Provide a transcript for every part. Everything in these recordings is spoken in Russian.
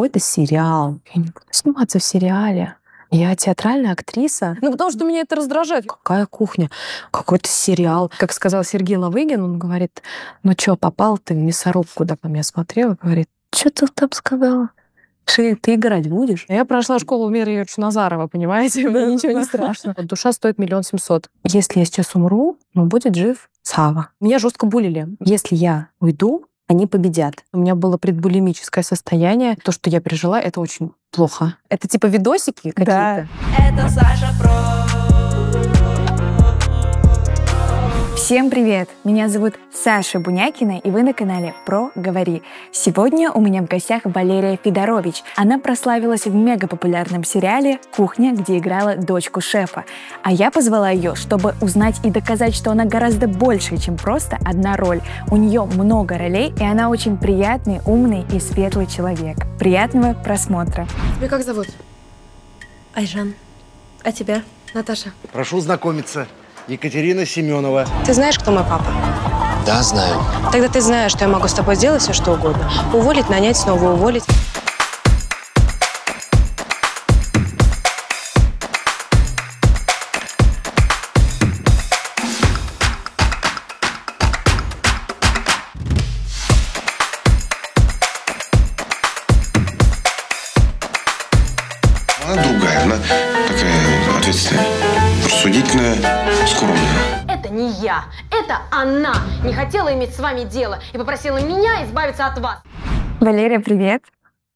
какой-то сериал. Я не буду сниматься в сериале. Я театральная актриса. Ну, потому что меня это раздражает. Какая кухня? Какой-то сериал. Как сказал Сергей Лавыгин, он говорит, ну чё, попал ты в мясорубку, да, по мне смотрела, говорит, что ты там сказала? Шире ты играть будешь? Я прошла школу Мира мире Юрьевича Назарова, понимаете? Мне ничего не страшно. Душа стоит миллион семьсот. Если я сейчас умру, но ну будет жив Сава. Меня жестко булили. Если я уйду, они победят. У меня было предбулимическое состояние. То, что я пережила, это очень плохо. Это типа видосики какие-то. Да. Это Саша Про. Всем привет! Меня зовут Саша Бунякина, и вы на канале «Про Говори». Сегодня у меня в гостях Валерия Федорович. Она прославилась в мегапопулярном сериале «Кухня», где играла дочку шефа. А я позвала ее, чтобы узнать и доказать, что она гораздо больше, чем просто одна роль. У нее много ролей, и она очень приятный, умный и светлый человек. Приятного просмотра! Тебя как зовут? Айжан. А тебя? Наташа. Прошу знакомиться. Екатерина Семенова. Ты знаешь, кто мой папа? Да, знаю. Тогда ты знаешь, что я могу с тобой сделать все, что угодно. Уволить, нанять, снова уволить. Это она не хотела иметь с вами дело и попросила меня избавиться от вас. Валерия, привет.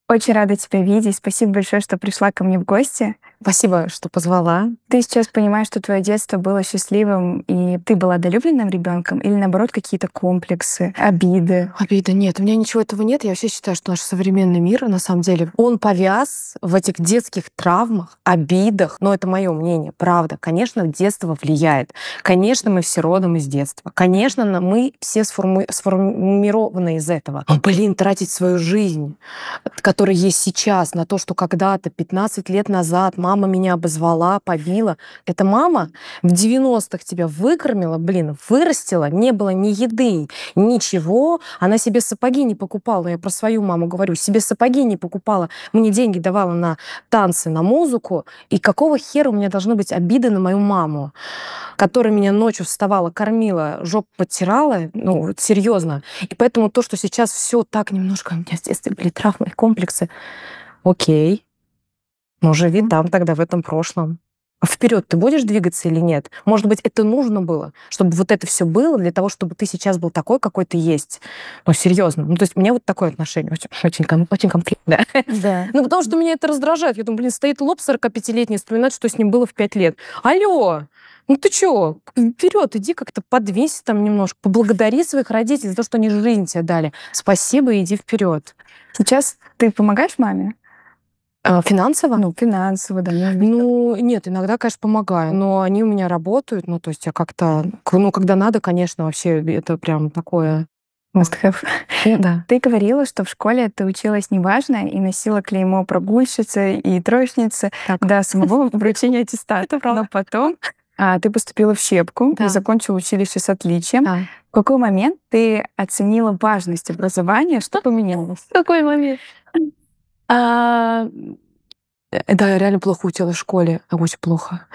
Очень рада тебя видеть. Спасибо большое, что пришла ко мне в гости. Спасибо, что позвала. Ты сейчас понимаешь, что твое детство было счастливым, и ты была долюбленным ребенком, или наоборот какие-то комплексы, обиды? Обиды нет, у меня ничего этого нет. Я вообще считаю, что наш современный мир, на самом деле, он повяз в этих детских травмах, обидах. Но это мое мнение, правда. Конечно, детство влияет. Конечно, мы все родом из детства. Конечно, мы все сформу... сформированы из этого. Но, блин, тратить свою жизнь, которая есть сейчас, на то, что когда-то 15 лет назад мама мама меня обозвала, побила. Это мама в 90-х тебя выкормила, блин, вырастила, не было ни еды, ничего. Она себе сапоги не покупала. Я про свою маму говорю, себе сапоги не покупала. Мне деньги давала на танцы, на музыку. И какого хера у меня должны быть обиды на мою маму, которая меня ночью вставала, кормила, жопу подтирала, ну, серьезно. И поэтому то, что сейчас все так немножко, у меня с детства были травмы и комплексы, окей, ну, живи там тогда, в этом прошлом. А вперед ты будешь двигаться или нет? Может быть, это нужно было, чтобы вот это все было для того, чтобы ты сейчас был такой, какой ты есть. Ну, серьезно. Ну, то есть у меня вот такое отношение очень, очень, очень конкретное. Да. Ну, потому что меня это раздражает. Я думаю, блин, стоит лоб 45-летний, вспоминать, что с ним было в 5 лет. Алло! Ну ты чё, вперед иди как-то подвинься там немножко, поблагодари своих родителей за то, что они жизнь тебе дали. Спасибо, иди вперед. Сейчас ты помогаешь маме? А, финансово? Ну, финансово, да. Не ну, ну, нет, иногда, конечно, помогаю, но они у меня работают, ну, то есть я как-то, ну, когда надо, конечно, вообще это прям такое ну, Must have. Да. Ты говорила, что в школе ты училась неважно и носила клеймо прогульщицы и троечницы так. до самого вручения аттестата. Но потом а, ты поступила в щепку да. и закончила училище с отличием. Да. В какой момент ты оценила важность образования? Что поменялось? В какой момент? А, э, э, да, я реально плохо учила в школе, очень плохо.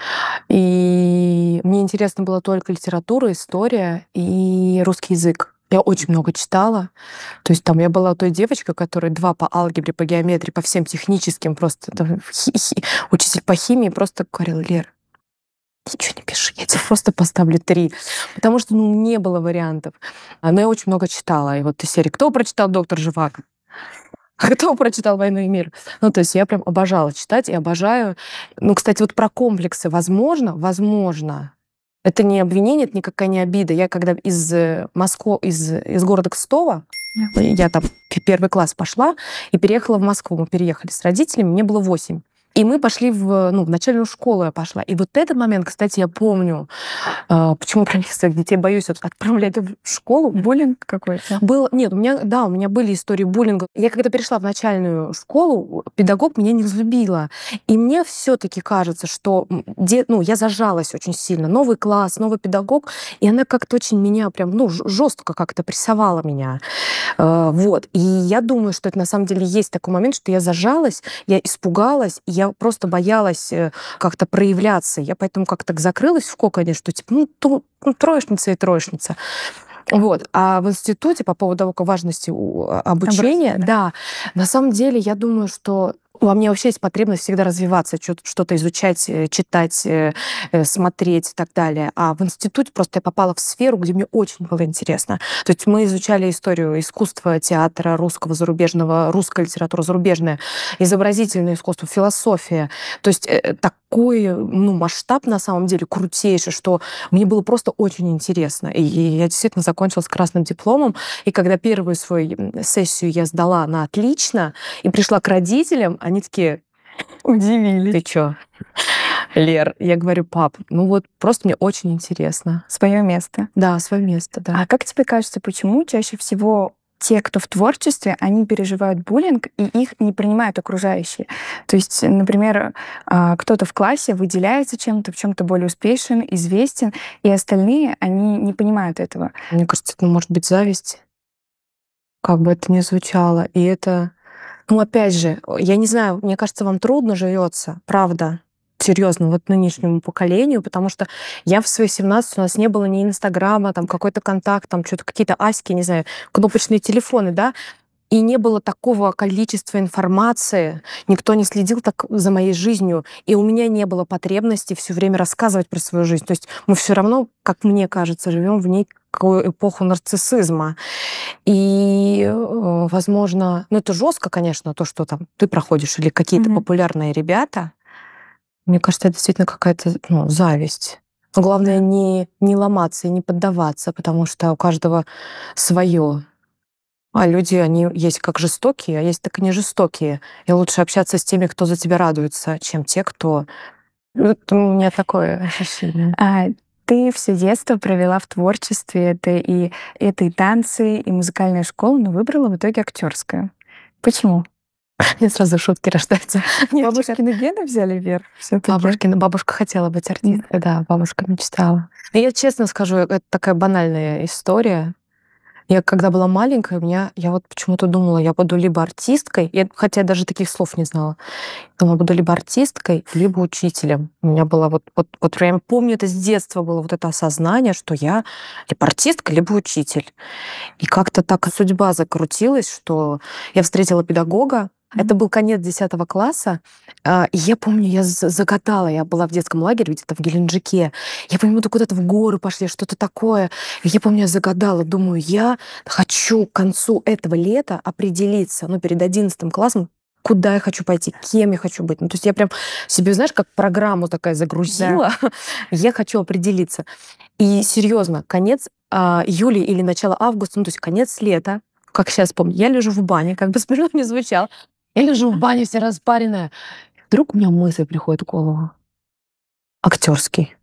И мне интересно было только литература, история и русский язык. Я очень много читала. То есть там я была той девочкой, которая два по алгебре, по геометрии, по всем техническим просто. Там, э, хи -хи, учитель по химии просто говорил, Лер, ничего не пиши, я тебе просто поставлю три. Потому что, ну, не было вариантов. Но я очень много читала. И вот из серии «Кто прочитал доктор Живаго?» кто прочитал «Войну и мир». Ну, то есть я прям обожала читать и обожаю. Ну, кстати, вот про комплексы, возможно, возможно, это не обвинение, это никакая не обида. Я когда из э, Москвы, из, из города Кстова, я там первый класс пошла и переехала в Москву. Мы переехали с родителями, мне было восемь. И мы пошли в, ну, в начальную школу я пошла. И вот этот момент, кстати, я помню, а, почему про них своих детей боюсь отправлять в школу. Буллинг какой-то? Был, нет, у меня, да, у меня были истории буллинга. Я когда перешла в начальную школу, педагог меня не взлюбила. И мне все таки кажется, что де, ну, я зажалась очень сильно. Новый класс, новый педагог, и она как-то очень меня прям, ну, жестко как-то прессовала меня. А, вот. И я думаю, что это на самом деле есть такой момент, что я зажалась, я испугалась, я просто боялась э, как-то проявляться. Я поэтому как-то закрылась в коконе, что типа, ну, ту, ну троечница и троечница. Вот. А в институте по поводу того, важности а, обучения, да. да, на самом деле я думаю, что во мне вообще есть потребность всегда развиваться, что-то изучать, э, читать, э, э, смотреть и так далее. А в институте просто я попала в сферу, где мне очень было интересно. То есть мы изучали историю искусства, театра, русского, зарубежного, русская литература, зарубежная, изобразительное искусство, философия. То есть так, такой ну, масштаб на самом деле крутейший, что мне было просто очень интересно. И я действительно закончила с красным дипломом. И когда первую свою сессию я сдала на отлично и пришла к родителям, они такие удивились. Ты чё? Лер, я говорю, пап, ну вот просто мне очень интересно. Свое место. Да, свое место, да. А как тебе кажется, почему чаще всего те, кто в творчестве, они переживают буллинг, и их не принимают окружающие. То есть, например, а, кто-то в классе выделяется чем-то, в чем-то более успешен, известен, и остальные, они не понимают этого. Мне кажется, это может быть зависть, как бы это ни звучало. И это, ну опять же, я не знаю, мне кажется, вам трудно живется, правда серьезно, вот нынешнему поколению, потому что я в свои 17 у нас не было ни Инстаграма, там какой-то контакт, там что-то какие-то аськи, не знаю, кнопочные телефоны, да, и не было такого количества информации, никто не следил так за моей жизнью, и у меня не было потребности все время рассказывать про свою жизнь. То есть мы все равно, как мне кажется, живем в некую эпоху нарциссизма. И, э, возможно, ну это жестко, конечно, то, что там ты проходишь, или какие-то mm-hmm. популярные ребята, мне кажется, это действительно какая-то ну, зависть. Но главное не, не ломаться и не поддаваться, потому что у каждого свое. А люди, они есть как жестокие, а есть так и не жестокие. И лучше общаться с теми, кто за тебя радуется, чем те, кто... Ну, вот у меня такое ощущение. А, ты все детство провела в творчестве. ты и, этой танцы, и музыкальной школы, но выбрала в итоге актерскую. Почему? Я сразу шутки рождаются. Бабушкины гены взяли вверх. Бабушкина, бабушка хотела быть артисткой, да, бабушка мечтала. Ну, я честно скажу, это такая банальная история. Я когда была маленькая, у меня, я вот почему-то думала, я буду либо артисткой, я, хотя я даже таких слов не знала. Думала, буду либо артисткой, либо учителем. У меня было вот, вот, вот прям помню это с детства было вот это осознание, что я либо артистка, либо учитель. И как-то так судьба закрутилась, что я встретила педагога, это был конец 10 класса. А, я помню, я загадала, я была в детском лагере где-то в Геленджике. Я помню, мы куда-то в горы пошли, что-то такое. Я помню, я загадала, думаю, я хочу к концу этого лета определиться, ну, перед 11 классом, куда я хочу пойти, кем я хочу быть. Ну, то есть я прям себе, знаешь, как программу такая загрузила. Да. Я хочу определиться. И серьезно, конец а, июля или начало августа, ну, то есть конец лета, как сейчас помню, я лежу в бане, как бы смешно не звучало, я лежу в бане вся распаренная. Вдруг у меня мысль приходит в голову. Актерский.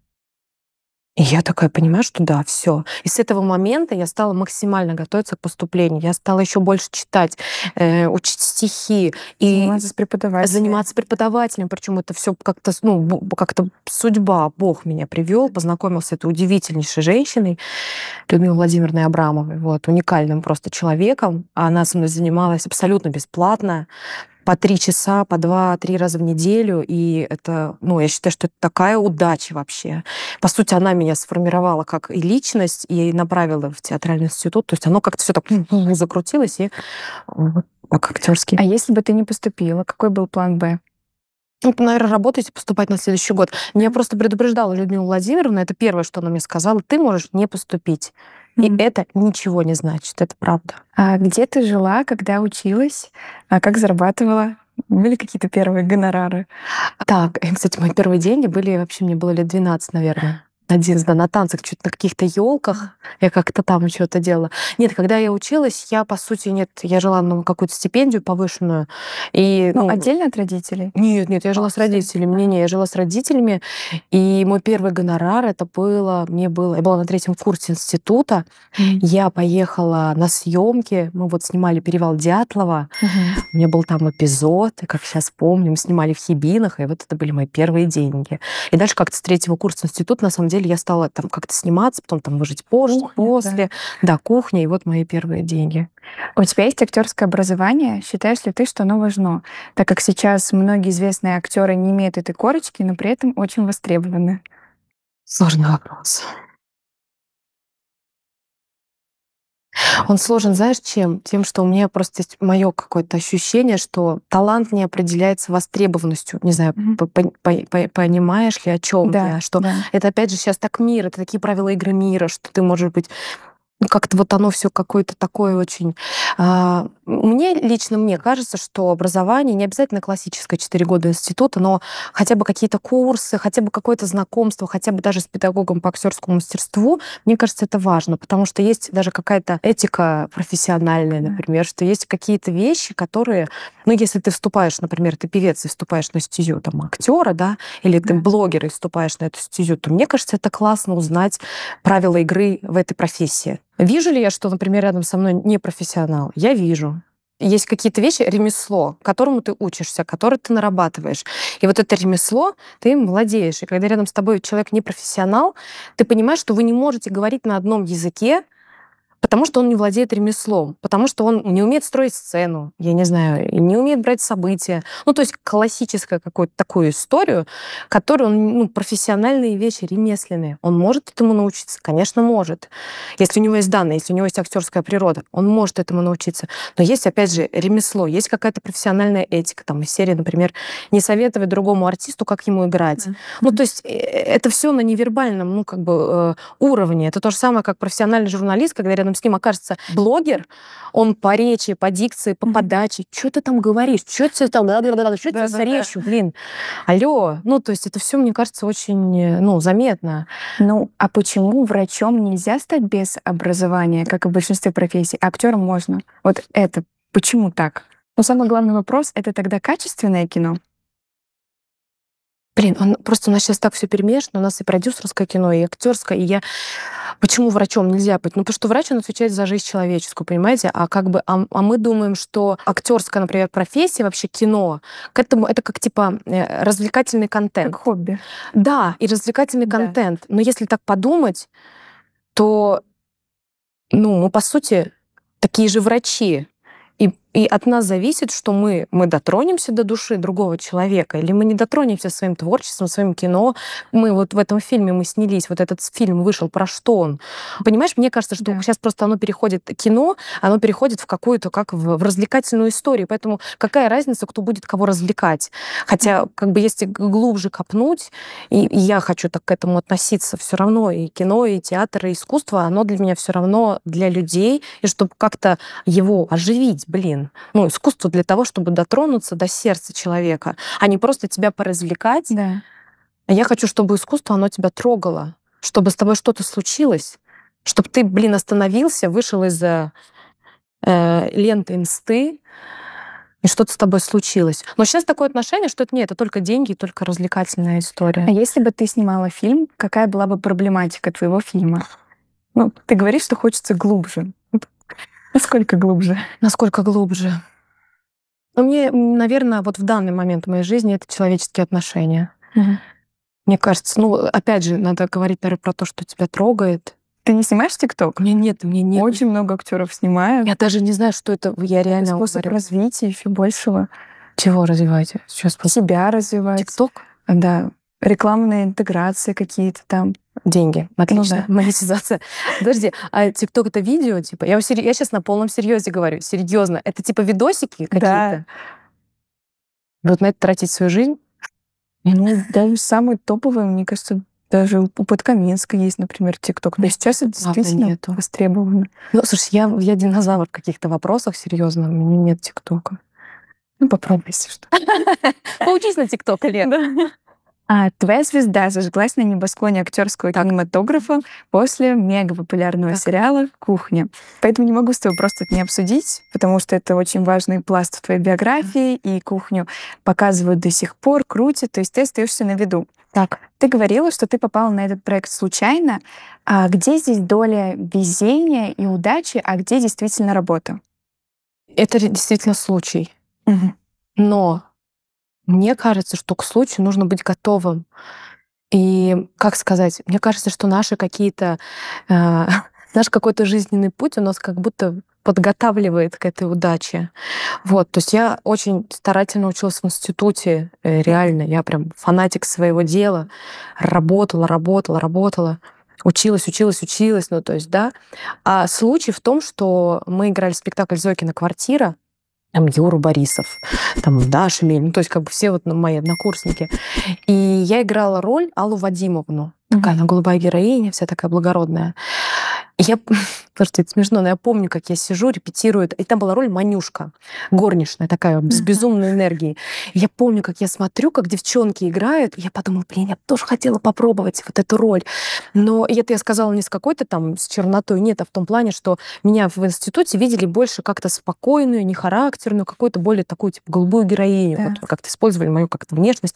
И я такая понимаю, что да, все. И с этого момента я стала максимально готовиться к поступлению. Я стала еще больше читать, э, учить стихи и заниматься преподавателем. Заниматься преподавателем. Причем это все как-то, ну, как-то судьба, Бог меня привел, познакомился с этой удивительнейшей женщиной, Людмилой Владимировной Абрамовой, вот, уникальным просто человеком. Она со мной занималась абсолютно бесплатно по три часа, по два-три раза в неделю, и это, ну, я считаю, что это такая удача вообще. По сути, она меня сформировала как и личность, и направила в театральный институт, то есть оно как-то все так закрутилось, и вот актерский. А если бы ты не поступила, какой был план Б? Ну, наверное, работать и поступать на следующий год. Меня просто предупреждала Людмила Владимировна, это первое, что она мне сказала, ты можешь не поступить. И mm-hmm. это ничего не значит, это правда. А где ты жила, когда училась, а как зарабатывала? Были какие-то первые гонорары? Так, э, кстати, мои первые деньги были, вообще мне было лет 12, наверное один да, на танцах, что-то на каких-то елках. Я как-то там что-то делала. Нет, когда я училась, я, по сути, нет, я жила на ну, какую-то стипендию повышенную. И, ну, ну отдельно от родителей? Нет, нет, я жила а, с родителями. Не, не, я жила с родителями. И мой первый гонорар это было, мне было, я была на третьем курсе института. Mm-hmm. Я поехала на съемки. Мы вот снимали перевал Дятлова. Mm-hmm. У меня был там эпизод, и, как сейчас помню, мы снимали в Хибинах, и вот это были мои первые деньги. И дальше как-то с третьего курса института, на самом деле, деле я стала там как-то сниматься, потом там выжить позже, кухня, после. Да. да, кухня, и вот мои первые деньги. У тебя есть актерское образование? Считаешь ли ты, что оно важно? Так как сейчас многие известные актеры не имеют этой корочки, но при этом очень востребованы. Сложный вопрос. Он сложен, знаешь, чем? Тем, что у меня просто есть мое какое-то ощущение, что талант не определяется востребованностью. Не знаю, mm-hmm. по -по -по понимаешь ли, о чем да, я? Что да. это опять же сейчас так мир, это такие правила игры мира, что ты можешь быть ну, как-то вот оно все какое-то такое очень... А, мне лично, мне кажется, что образование, не обязательно классическое 4 года института, но хотя бы какие-то курсы, хотя бы какое-то знакомство, хотя бы даже с педагогом по актерскому мастерству, мне кажется, это важно, потому что есть даже какая-то этика профессиональная, например, что есть какие-то вещи, которые... Ну, если ты вступаешь, например, ты певец и вступаешь на стезю там актера, да, или ты блогер и вступаешь на эту стезю, то мне кажется, это классно узнать правила игры в этой профессии. Вижу ли я, что, например, рядом со мной не профессионал? Я вижу. Есть какие-то вещи, ремесло, которому ты учишься, которое ты нарабатываешь. И вот это ремесло, ты им владеешь. И когда рядом с тобой человек не профессионал, ты понимаешь, что вы не можете говорить на одном языке, Потому что он не владеет ремеслом, потому что он не умеет строить сцену, я не знаю, не умеет брать события. Ну, то есть классическую какую-то такую историю, которую он, ну, профессиональные вещи, ремесленные. Он может этому научиться? Конечно, может. Если у него есть данные, если у него есть актерская природа, он может этому научиться. Но есть, опять же, ремесло, есть какая-то профессиональная этика, там, из серии, например, не советовать другому артисту, как ему играть. mm Ну, то есть э, э, это все на невербальном, ну, как бы, э, уровне. Это то же самое, как профессиональный журналист, когда рядом рядом с ним окажется блогер, он по речи, по дикции, по подаче, что ты там говоришь, что ты там, да, да, да, да, что ты за речью, блин, алло. Ну, то есть это все, мне кажется, очень, ну, заметно. Ну, а почему врачом нельзя стать без образования, как и в большинстве профессий? Актером можно. Вот это почему так? Но ну, самый главный вопрос — это тогда качественное кино. Блин, он, просто у нас сейчас так все перемешано, у нас и продюсерское кино, и актерское, и я... Почему врачом нельзя быть? Ну, потому что врач, он отвечает за жизнь человеческую, понимаете? А как бы, а, а мы думаем, что актерская, например, профессия, вообще кино, к этому это как, типа, э, развлекательный контент. Как хобби. Да, и развлекательный да. контент. Но если так подумать, то, ну, мы, по сути, такие же врачи, и и от нас зависит, что мы, мы дотронемся до души другого человека, или мы не дотронемся своим творчеством, своим кино. Мы вот в этом фильме мы снялись, вот этот фильм вышел, про что он? Понимаешь, мне кажется, что да. сейчас просто оно переходит, кино, оно переходит в какую-то, как в, в развлекательную историю, поэтому какая разница, кто будет кого развлекать? Хотя, как бы, если глубже копнуть, и, и я хочу так к этому относиться все равно, и кино, и театр, и искусство, оно для меня все равно для людей, и чтобы как-то его оживить, блин, ну, искусство для того, чтобы дотронуться до сердца человека, а не просто тебя поразвлекать. Да. А я хочу, чтобы искусство, оно тебя трогало, чтобы с тобой что-то случилось, чтобы ты, блин, остановился, вышел из э, э, ленты инсты, и что-то с тобой случилось. Но сейчас такое отношение, что это не, это только деньги, только развлекательная история. А если бы ты снимала фильм, какая была бы проблематика твоего фильма? Ну, ты говоришь, что хочется глубже. Насколько глубже? Насколько глубже? Но ну, мне, наверное, вот в данный момент в моей жизни это человеческие отношения. Угу. Мне кажется, ну, опять же, надо говорить, наверное, про то, что тебя трогает. Ты не снимаешь ТикТок? Мне нет, мне нет. Очень много актеров снимают. Я даже не знаю, что это. Я реально это способ говорю. развития еще большего. Чего развивать? Сейчас способ... себя развивать. ТикТок? Да. Рекламные интеграции какие-то там деньги. Отлично. Ну, да. Монетизация. Подожди, а ТикТок это видео, типа? Я, сер... я сейчас на полном серьезе говорю. Серьезно. Это типа видосики какие-то? Да. Вот на это тратить свою жизнь? Ну, даже самые топовые, мне кажется, даже у Подкаминска есть, например, ТикТок. Но сейчас это действительно нету. востребовано. Ну, слушай, я, я динозавр в каких-то вопросах, серьезно. У меня нет ТикТока. Ну, попробуй, если что. Поучись на ТикТок, Лен. А твоя звезда зажглась на небосклоне актерского так. кинематографа после мегапопулярного так. сериала «Кухня». Поэтому не могу с тобой просто это не обсудить, потому что это очень важный пласт в твоей биографии, и «Кухню» показывают до сих пор, крутят, то есть ты остаешься на виду. Так. Ты говорила, что ты попала на этот проект случайно. А где здесь доля везения и удачи, а где действительно работа? Это действительно случай. Угу. Но мне кажется, что к случаю нужно быть готовым. И как сказать, мне кажется, что наши какие-то э, наш какой-то жизненный путь у нас как будто подготавливает к этой удаче. Вот, то есть я очень старательно училась в институте, э, реально, я прям фанатик своего дела, работала, работала, работала, училась, училась, училась, ну то есть, да. А случай в том, что мы играли спектакль «Зойкина квартира», там Юра Борисов, там Даша Мель, ну, то есть как бы все вот мои однокурсники. И я играла роль Аллу Вадимовну, такая mm-hmm. она голубая героиня, вся такая благородная. я Слушайте, это смешно, но я помню, как я сижу, репетирую. И там была роль Манюшка, горничная такая, с безумной энергией. я помню, как я смотрю, как девчонки играют. И я подумала, блин, я тоже хотела попробовать вот эту роль. Но и это я сказала не с какой-то там, с чернотой, нет, а в том плане, что меня в институте видели больше как-то спокойную, не характерную, какую-то более такую, типа, голубую героиню. Да. Вот, как-то использовали мою как-то внешность.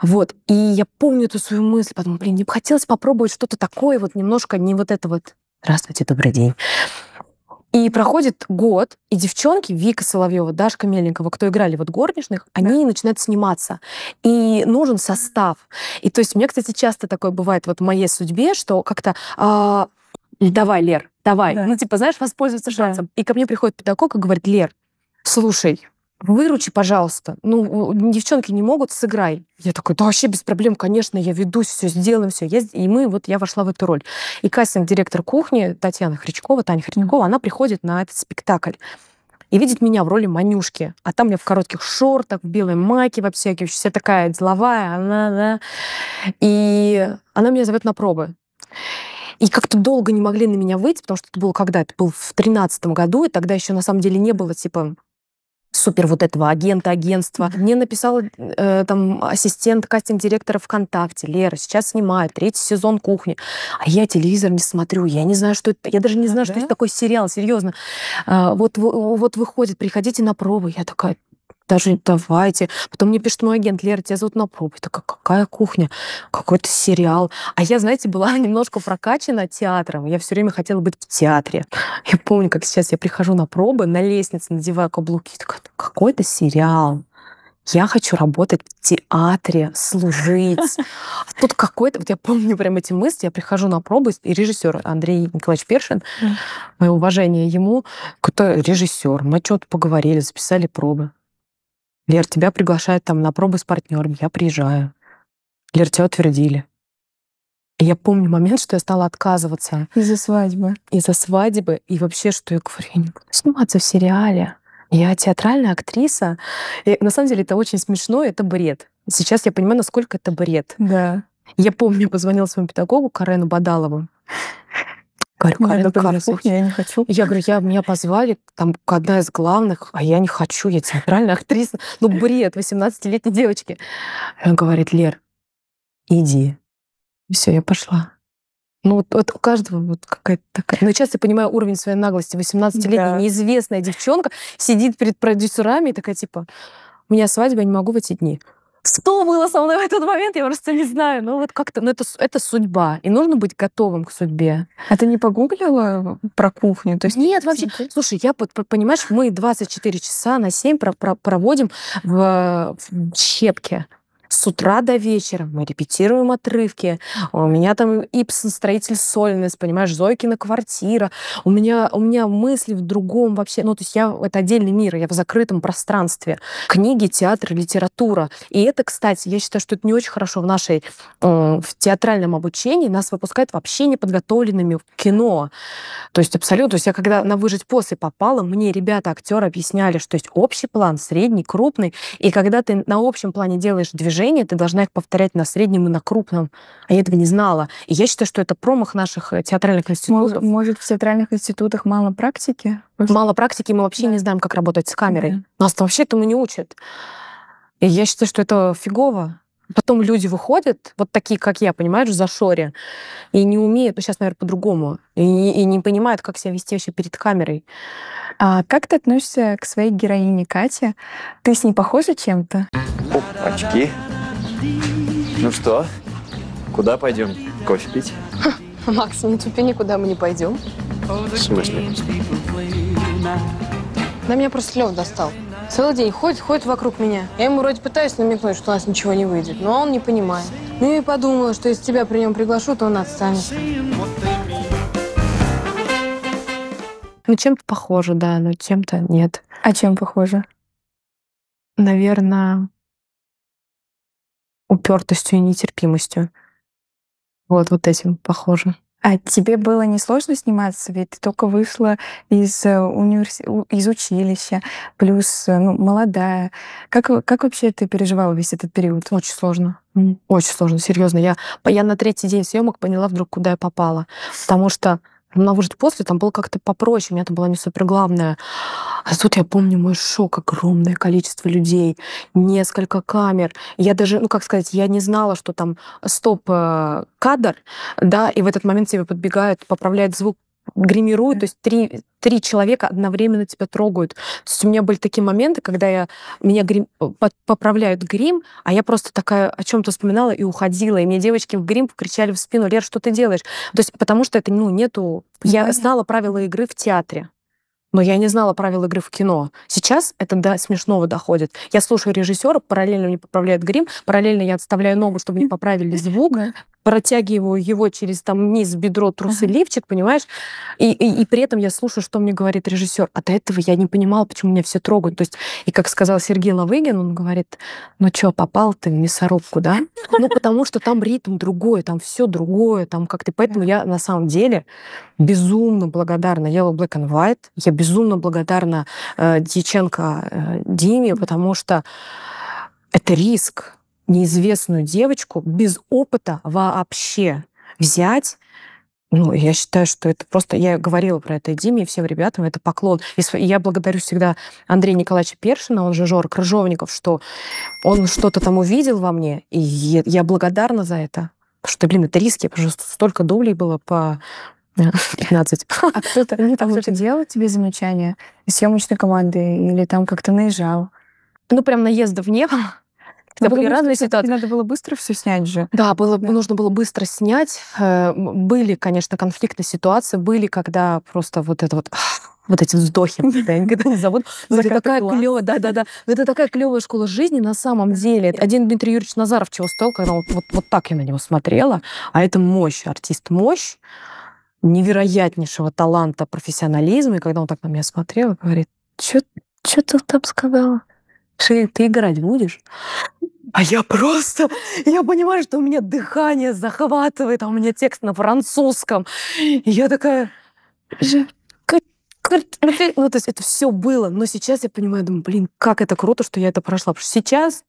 Вот. И я помню эту свою мысль, подумала, блин, мне бы хотелось попробовать что-то такое, вот немножко не вот это вот Здравствуйте, добрый день. И проходит год, и девчонки Вика Соловьева, Дашка Мельникова, кто играли вот горничных, да. они начинают сниматься. И нужен состав. И то есть у меня, кстати, часто такое бывает вот в моей судьбе, что как-то э, давай, Лер, давай. Да. Ну, типа, знаешь, воспользоваться шансом. Да. И ко мне приходит педагог и говорит, Лер, слушай, выручи, пожалуйста. Ну, девчонки не могут, сыграй. Я такой, да вообще без проблем, конечно, я ведусь, все сделаем, все. Я, и мы, вот я вошла в эту роль. И кастинг директор кухни Татьяна Хричкова, Таня Хричкова, mm она приходит на этот спектакль и видит меня в роли манюшки. А там я в коротких шортах, в белой майке во всяких, вся такая деловая. Она, она. И она меня зовет на пробы. И как-то долго не могли на меня выйти, потому что это было когда? Это было в тринадцатом году, и тогда еще на самом деле не было, типа, супер вот этого агента агентства. Мне написала э, там ассистент кастинг-директора ВКонтакте, Лера, сейчас снимает третий сезон «Кухни», а я телевизор не смотрю, я не знаю, что это, я даже не а, знаю, а, что да? это такой сериал, серьезно. Э, вот, вот выходит, приходите на пробу Я такая, даже давайте. Потом мне пишет мой агент, Лера, тебя зовут на пробу. Я такая, какая кухня? Какой-то сериал. А я, знаете, была немножко прокачана театром. Я все время хотела быть в театре. Я помню, как сейчас я прихожу на пробы, на лестнице надеваю каблуки. Такая, «Ну, какой-то сериал. Я хочу работать в театре, служить. А тут какой-то... Вот я помню прям эти мысли. Я прихожу на пробы, и режиссер Андрей Николаевич Першин, мое уважение ему, какой-то режиссер. Мы что-то поговорили, записали пробы. Лер, тебя приглашают там на пробы с партнером, я приезжаю. Лер, тебя утвердили. И я помню момент, что я стала отказываться. Из-за свадьбы. Из-за свадьбы. И вообще, что я говорю, я не буду сниматься в сериале. Я театральная актриса. И, на самом деле это очень смешно, это бред. Сейчас я понимаю, насколько это бред. Да. Я помню, я позвонила своему педагогу Карену Бадалову. Говорю, Карин, Нет, Карин, кухню, я не хочу. Я говорю, я, меня позвали, там одна из главных, а я не хочу, я центральная актриса. Ну, бред 18-летней девочки. Он говорит, Лер, иди. все, я пошла. Ну, вот, вот у каждого вот какая-то такая. Но сейчас я понимаю уровень своей наглости. 18-летняя да. неизвестная девчонка сидит перед продюсерами и такая, типа, у меня свадьба, я не могу в эти дни. Что было со мной в этот момент, я просто не знаю. Ну вот как-то, ну это, это судьба. И нужно быть готовым к судьбе. А ты не погуглила э, про кухню? То есть... Нет, вообще. Слушай, я, понимаешь, мы 24 часа на 7 про- про- проводим в, в щепке с утра до вечера мы репетируем отрывки. А у меня там Ипсон строитель сольность, понимаешь, Зойкина квартира. У меня, у меня мысли в другом вообще. Ну, то есть я это отдельный мир, я в закрытом пространстве. Книги, театр, литература. И это, кстати, я считаю, что это не очень хорошо в нашей э, в театральном обучении. Нас выпускают вообще неподготовленными в кино. То есть абсолютно. То есть я когда на «Выжить после» попала, мне ребята, актеры объясняли, что есть общий план, средний, крупный. И когда ты на общем плане делаешь движение, предложения, ты должна их повторять на среднем и на крупном. А я этого не знала. И я считаю, что это промах наших э, театральных институтов. Может, в театральных институтах мало практики? Мало практики, мы вообще да. не знаем, как работать с камерой. Да. Нас вообще этому не учат. И я считаю, что это фигово. Потом люди выходят, вот такие, как я, понимаешь, за шоре, и не умеют, ну сейчас, наверное, по-другому, и, и не понимают, как себя вести вообще перед камерой. А как ты относишься к своей героине Кате? Ты с ней похожа чем-то? Очки. Ну что, куда пойдем? Кофе пить? Ха, Макс, не ну тупи, никуда мы не пойдем. В смысле? На меня просто Лев достал. Целый день ходит, ходит вокруг меня. Я ему вроде пытаюсь намекнуть, что у нас ничего не выйдет, но он не понимает. Ну и подумала, что если тебя при нем приглашу, то он отстанет. Ну, чем-то похоже, да, но чем-то нет. А чем похоже? Наверное, упертостью и нетерпимостью. Вот, вот этим похоже. А тебе было несложно сниматься, ведь ты только вышла из, э, универс... из училища, плюс э, ну, молодая. Как, как вообще ты переживала весь этот период? Очень сложно. Mm. Очень сложно, серьезно. Я, я на третий день съемок поняла вдруг, куда я попала. Потому что но ну, а уже после там было как-то попроще, у меня это было не супер главное. А тут я помню мой шок, огромное количество людей, несколько камер. Я даже, ну как сказать, я не знала, что там стоп-кадр, э, да, и в этот момент тебе подбегают, поправляют звук гримируют, то есть три, три человека одновременно тебя трогают. То есть у меня были такие моменты, когда я, меня грим, э, поправляют грим, а я просто такая о чем то вспоминала и уходила. И мне девочки в грим кричали в спину, Лер, что ты делаешь? То есть потому что это, ну, нету... Ну, понятно. Я знала правила игры в театре. Но я не знала правил игры в кино. Сейчас это до смешного доходит. Я слушаю режиссера, параллельно мне поправляют грим, параллельно я отставляю ногу, чтобы не поправили звук протягиваю его через там низ бедро, трусы, uh-huh. лифчик, понимаешь? И, и, и при этом я слушаю, что мне говорит режиссер. А до этого я не понимала, почему меня все трогают. То есть, и как сказал Сергей Лавыгин, он говорит, ну что, попал ты в мясорубку, да? Ну, потому что там ритм другой, там все другое, там как-то... Поэтому я на самом деле безумно благодарна Yellow Black and White, я безумно благодарна э, Дьяченко э, Диме, потому что это риск, неизвестную девочку без опыта вообще взять ну, я считаю, что это просто... Я говорила про это Диме, и всем ребятам, это поклон. И я благодарю всегда Андрея Николаевича Першина, он же Жор Крыжовников, что он что-то там увидел во мне, и я благодарна за это. Потому что, блин, это риски, потому что столько дублей было по 15. Э, а кто-то там кто делал тебе замечания? Съемочной команды или там как-то наезжал? Ну, прям наезда в небо это были разные быстро, ситуации. Надо было быстро все снять же. Да, было, да. нужно было быстро снять. Э, были, конечно, конфликтные ситуации, были, когда просто вот это вот вот эти вздохи, да, я никогда не забуду. это такая клевая, да, да, да. это такая клевая школа жизни на самом деле. Один Дмитрий Юрьевич Назаров чего стоил, когда вот, вот, вот так я на него смотрела. А это мощь, артист мощь невероятнейшего таланта, профессионализма. И когда он так на меня смотрел, говорит, что ты там сказала? Ши, ты играть будешь? А я просто, я понимаю, что у меня дыхание захватывает, а у меня текст на французском. И я такая... Ну, то есть это все было. Но сейчас я понимаю, думаю, блин, как это круто, что я это прошла. Потому что сейчас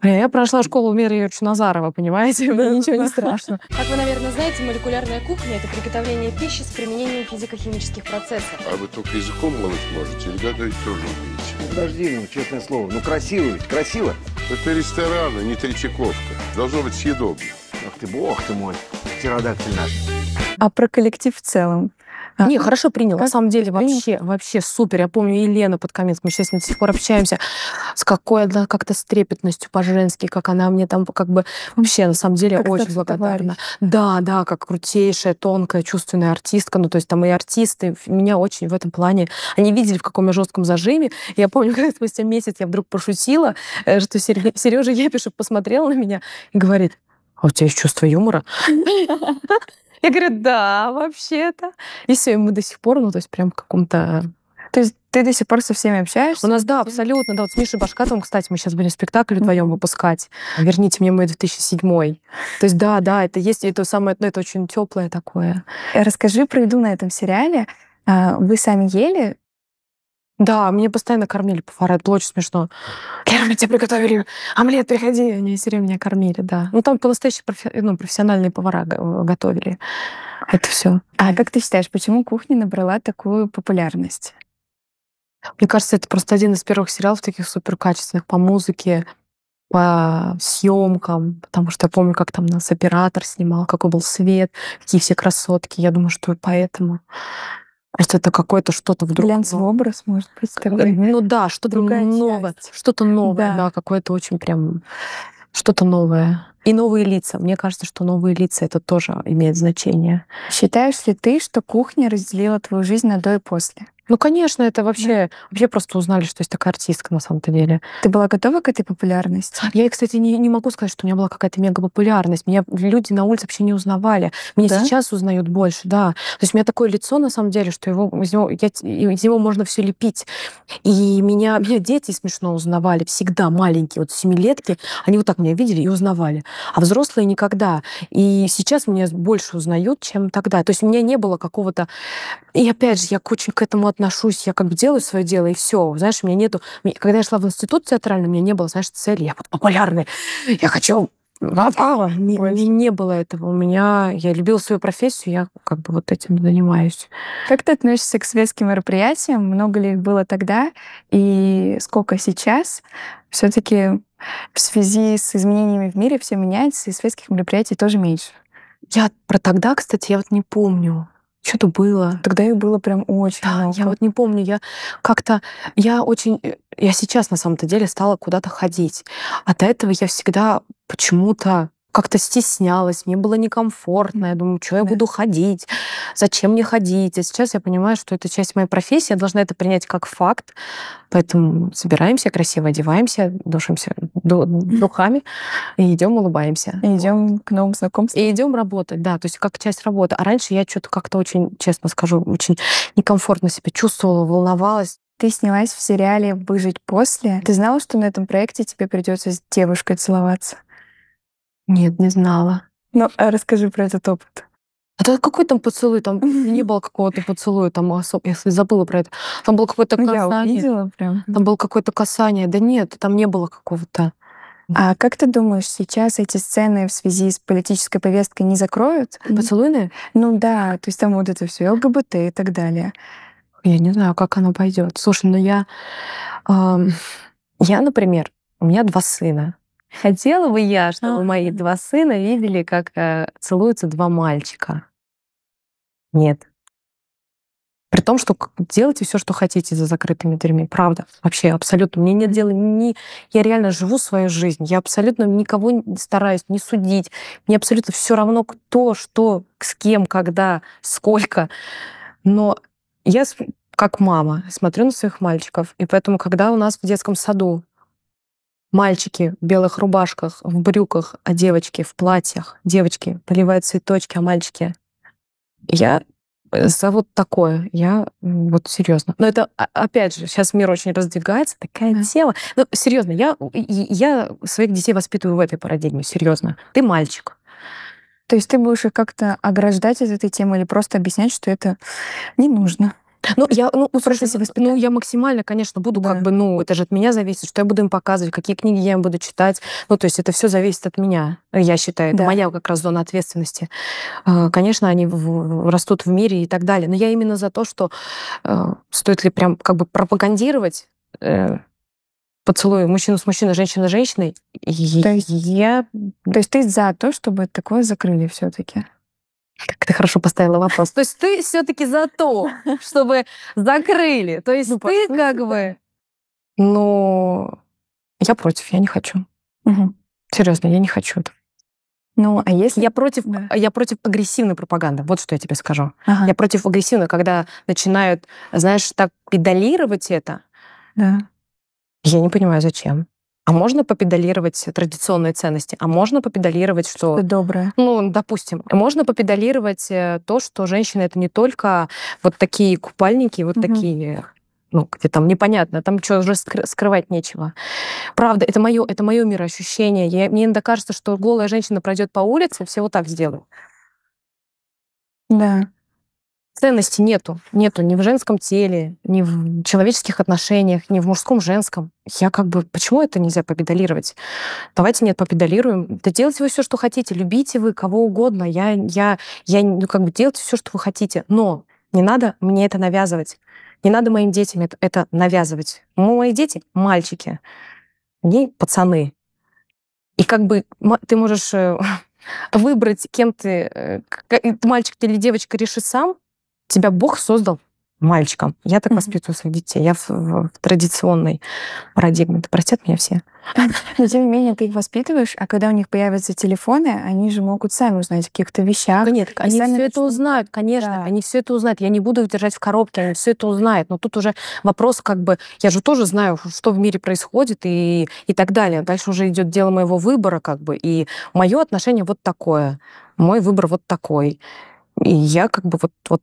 я прошла школу Мира Юрьевича Назарова, понимаете? Мне ну ничего не страшно. Как вы, наверное, знаете, молекулярная кухня – это приготовление пищи с применением физико-химических процессов. А вы только языком ловить можете или готовить тоже умеете? Подожди, ну, честное слово, ну красиво ведь, красиво. Это ресторан, а не Третьяковка. Должно быть съедобно. Ах ты, бог ты мой, птеродактиль наш. А про коллектив в целом? А, Не, хорошо принял. Как? На самом деле, вообще, принял? вообще супер. Я помню Елену под конец, мы сейчас до сих пор общаемся, с какой она как-то с трепетностью по-женски, как она мне там как бы... Вообще, на самом деле, как очень благодарна. Товарищ. Да, да, как крутейшая, тонкая, чувственная артистка. Ну, то есть там и артисты меня очень в этом плане... Они видели, в каком я жестком зажиме. Я помню, как спустя месяц я вдруг пошутила, э, что Сережа Епишев посмотрел на меня и говорит, а у тебя есть чувство юмора? Я говорю, да, вообще-то. И все, и мы до сих пор, ну, то есть прям в каком-то... То есть ты до сих пор со всеми общаешься? У нас, да, абсолютно. Да, вот с Мишей Башкатовым, кстати, мы сейчас будем спектакль вдвоем выпускать. «Верните мне мой 2007». То есть да, да, это есть, это самое, ну, это очень теплое такое. Расскажи про еду на этом сериале. А, вы сами ели да, мне постоянно кормили повара, это было очень смешно. Лера, мы тебе приготовили омлет, приходи. Они все время меня кормили, да. Ну, там по-настоящему профи- ну, профессиональные повара готовили это все. А как ты считаешь, почему кухня набрала такую популярность? Мне кажется, это просто один из первых сериалов таких суперкачественных по музыке, по съемкам, потому что я помню, как там нас оператор снимал, какой был свет, какие все красотки. Я думаю, что и поэтому. То есть это какое-то что-то вдруг... Глянцевый ну, образ, может быть, такой. Ну да, что-то новое. Что-то новое, да, да какое-то очень прям... Что-то новое. И новые лица. Мне кажется, что новые лица это тоже имеет значение. Считаешь ли ты, что кухня разделила твою жизнь на до и после? Ну, конечно, это вообще... Да. Вообще просто узнали, что есть такая артистка на самом-то деле. Ты была готова к этой популярности? Я, кстати, не, не могу сказать, что у меня была какая-то мега-популярность. Меня люди на улице вообще не узнавали. Меня да? сейчас узнают больше, да. То есть у меня такое лицо, на самом деле, что его, из, него, я, из него можно все лепить. И меня, меня дети смешно узнавали всегда, маленькие, вот семилетки. Они вот так меня видели и узнавали. А взрослые никогда. И сейчас меня больше узнают, чем тогда. То есть у меня не было какого-то... И опять же, я очень к этому отношусь, я как бы делаю свое дело, и все. Знаешь, у меня нету... Когда я шла в институт театральный, у меня не было, знаешь, цели. Я буду популярной. Я хочу а, а, а, Не, не, не было этого. У меня я любила свою профессию, я как бы вот этим занимаюсь. Как ты относишься к светским мероприятиям? Много ли их было тогда и сколько сейчас? Все-таки в связи с изменениями в мире все меняется, и светских мероприятий тоже меньше. Я про тогда, кстати, я вот не помню. Что-то было. Тогда их было прям очень да, много. Я вот не помню, я как-то... Я очень... Э, я сейчас, на самом-то деле, стала куда-то ходить. А до этого я всегда почему-то как-то стеснялась, мне было некомфортно, я думаю, что я да. буду ходить, зачем мне ходить. А сейчас я понимаю, что это часть моей профессии, я должна это принять как факт. Поэтому собираемся, красиво одеваемся, душимся духами и идем улыбаемся. И идем вот. к новым знакомствам. И идем работать, да, то есть как часть работы. А раньше я что-то как-то очень, честно скажу, очень некомфортно себя чувствовала, волновалась. Ты снялась в сериале «Выжить после». Ты знала, что на этом проекте тебе придется с девушкой целоваться? Нет, не знала. Ну, а расскажи про этот опыт. А то какой там поцелуй? Там не было какого-то поцелуя, там особо? Я забыла про это. Там было какое-то ну, касание. Я увидела прям. Там было какое-то касание. Да нет, там не было какого-то. А как ты думаешь, сейчас эти сцены в связи с политической повесткой не закроют? Поцелуйные? Ну да, то есть там вот это все ЛГБТ и так далее. Я не знаю, как оно пойдет. Слушай, ну я, э, я, например, у меня два сына. Хотела бы я, чтобы а. мои два сына видели, как э, целуются два мальчика. Нет. При том, что делайте все, что хотите за закрытыми дверьми. Правда. Вообще, абсолютно. Мне нет дела ни... Я реально живу свою жизнь. Я абсолютно никого не стараюсь не судить. Мне абсолютно все равно, кто, что, с кем, когда, сколько. Но я как мама смотрю на своих мальчиков. И поэтому, когда у нас в детском саду Мальчики в белых рубашках, в брюках, а девочки в платьях. Девочки поливают цветочки, а мальчики... Я э, за вот такое. Я вот серьезно. Но это, а, опять же, сейчас мир очень раздвигается, такая да. тема. Ну, серьезно, я, я своих детей воспитываю в этой парадигме, серьезно. Ты мальчик. То есть ты будешь их как-то ограждать от этой темы или просто объяснять, что это не нужно? Ну, я, ну, услышно, себя ну, я максимально, конечно, буду да. как бы, ну, это же от меня зависит, что я буду им показывать, какие книги я им буду читать. Ну, то есть это все зависит от меня, я считаю. Да. Это моя как раз зона ответственности. А, конечно, они в, растут в мире и так далее. Но я именно за то, что э, стоит ли прям как бы пропагандировать э, поцелуй мужчину с мужчиной, женщина с женщиной. То есть, я... то есть ты за то, чтобы такое закрыли все-таки? Как ты хорошо поставила вопрос. То есть ты все-таки за то, чтобы закрыли. То есть ну, ты сути, как бы... Ну, я против, я не хочу. Угу. Серьезно, я не хочу этого. Ну, а если... Я против, да. А я против агрессивной пропаганды, вот что я тебе скажу. Ага. Я против агрессивной, когда начинают, знаешь, так педалировать это. Да. Я не понимаю, зачем а можно попедалировать традиционные ценности, а можно попедалировать, что... что доброе. Ну, допустим, можно попедалировать э, то, что женщина это не только вот такие купальники, вот угу. такие ну, где там непонятно, там что уже скрывать нечего. Правда, это мое, это мое мироощущение. Я, мне иногда кажется, что голая женщина пройдет по улице, все вот так сделают. Да. Ценности нету. Нету ни в женском теле, ни в человеческих отношениях, ни в мужском, женском. Я как бы, почему это нельзя попедалировать? Давайте нет, попедалируем. Да делайте вы все, что хотите, любите вы кого угодно. Я, я, я, ну как бы делайте все, что вы хотите. Но не надо мне это навязывать. Не надо моим детям это, это навязывать. Ну, мои дети — мальчики. Они — пацаны. И как бы ты можешь э, выбрать, кем ты, э, мальчик ты или девочка, реши сам, тебя Бог создал мальчиком. Я так воспитываю своих детей. Я в, в традиционной парадигме. Да простят меня все. Но тем не менее, ты их воспитываешь, а когда у них появятся телефоны, они же могут сами узнать о каких-то вещах. Нет, они все начнут... это узнают, конечно, да. они все это узнают. Я не буду их держать в коробке, они все это узнают. Но тут уже вопрос как бы, я же тоже знаю, что в мире происходит и, и так далее. Дальше уже идет дело моего выбора как бы. И мое отношение вот такое. Мой выбор вот такой. И я как бы вот, вот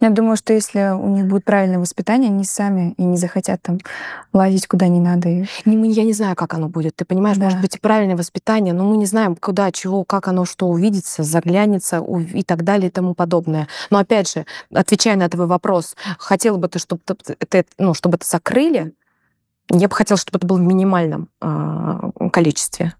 я думаю, что если у них будет правильное воспитание, они сами и не захотят там лазить куда не надо. И... Не, я не знаю, как оно будет. Ты понимаешь, да. может быть и правильное воспитание, но мы не знаем, куда, чего, как оно, что увидится, заглянется и так далее и тому подобное. Но опять же, отвечая на твой вопрос, хотела бы ты, чтобы это, ну, чтобы это закрыли? Я бы хотела, чтобы это было в минимальном э, количестве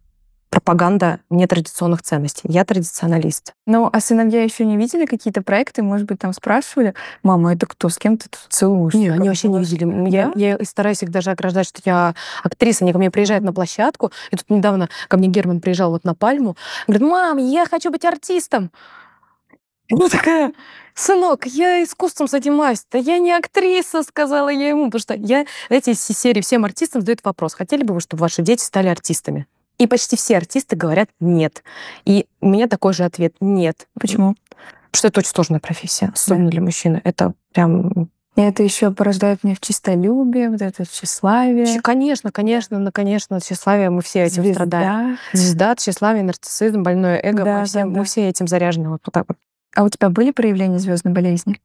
пропаганда нетрадиционных ценностей. Я традиционалист. Ну, а сыновья еще не видели какие-то проекты? Может быть, там спрашивали, мама, это кто, с кем ты тут целуешься? Нет, они вообще не видели. Да? Я, стараюсь их даже ограждать, что я актриса. Они ко мне приезжают на площадку. И тут недавно ко мне Герман приезжал вот на Пальму. Говорит, мам, я хочу быть артистом. Ну, такая, сынок, я искусством занимаюсь, да я не актриса, сказала я ему, потому что я, эти серии всем артистам задают вопрос, хотели бы вы, чтобы ваши дети стали артистами? И почти все артисты говорят «нет». И у меня такой же ответ «нет». Почему? Потому что это очень сложная профессия. Особенно да. для мужчины. Это прям и это еще порождает мне в чистолюбие, вот это тщеславие. Конечно, конечно, ну, конечно, тщеславие, мы все этим Звезда. страдаем. Звезда, тщеславие, нарциссизм, больное эго, да, мы, все, да, мы все этим заряжены вот так вот. А у тебя были проявления звездной болезни?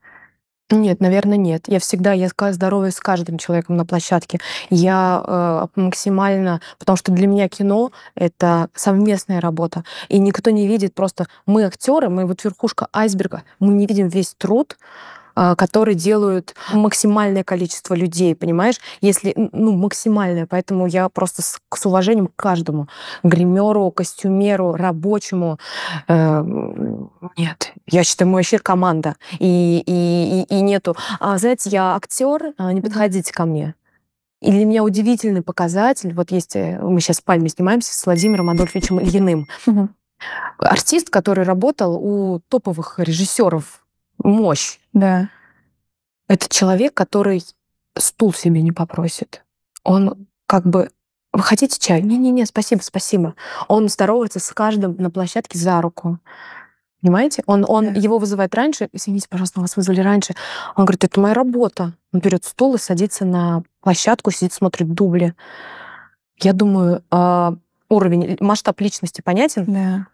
Нет, наверное, нет. Я всегда, я здороваюсь с каждым человеком на площадке. Я э, максимально, потому что для меня кино это совместная работа, и никто не видит просто мы актеры, мы вот верхушка айсберга, мы не видим весь труд, а, которые делают максимальное количество людей, понимаешь? Если, ну, максимальное, поэтому я просто с, с уважением к каждому, гримеру, костюмеру, рабочему. Э, нет, я считаю, мы вообще команда. И, и, и, и нету, а, знаете, я актер, а, не подходите ко мне. И для меня удивительный показатель, вот есть, э, мы сейчас в Пальме снимаемся с Владимиром Адольфовичем Ильиным. Угу. Артист, который работал у топовых режиссеров мощь. Да. Это человек, который стул себе не попросит. Он как бы вы хотите чай? Не-не-не, спасибо, спасибо. Он здоровается с каждым на площадке за руку. Понимаете? Он, он да. его вызывает раньше. Извините, пожалуйста, вас вызвали раньше. Он говорит, это моя работа. Он берет стул и садится на площадку, сидит, смотрит дубли. Я думаю, а, уровень, масштаб личности понятен? Да.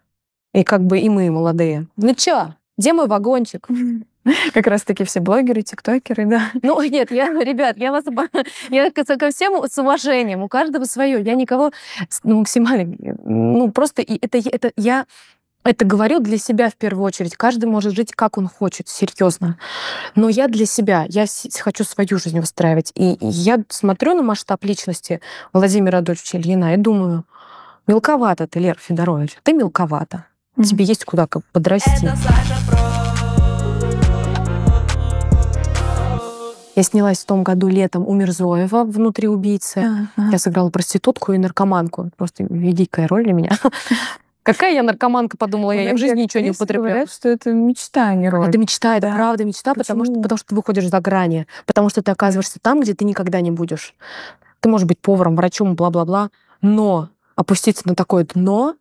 И как бы и мы, молодые. Ну чё, где мой вагончик? Как раз-таки все блогеры, тиктокеры, да. Ну, нет, я, ну, ребят, я вас... Я ко всем с уважением, у каждого свое. Я никого ну, максимально... Ну, просто это, это я это говорю для себя в первую очередь. Каждый может жить, как он хочет, серьезно. Но я для себя, я хочу свою жизнь устраивать, И я смотрю на масштаб личности Владимира Дольфовича Ильина и думаю, мелковато ты, Лер, Федорович, ты мелковато. Mm-hmm. Тебе есть куда как подрасти. Я снялась в том году летом у Мирзоева «Внутри убийцы». Uh-huh. Я сыграла проститутку и наркоманку. Просто великая роль для меня. Какая я наркоманка, подумала я, я в жизни ничего не употребляю. Говорят, что это мечта, а не роль. Это мечта, это да. правда мечта, потому что, потому что ты выходишь за грани, потому что ты оказываешься там, где ты никогда не будешь. Ты можешь быть поваром, врачом, бла-бла-бла, но опуститься на такое дно,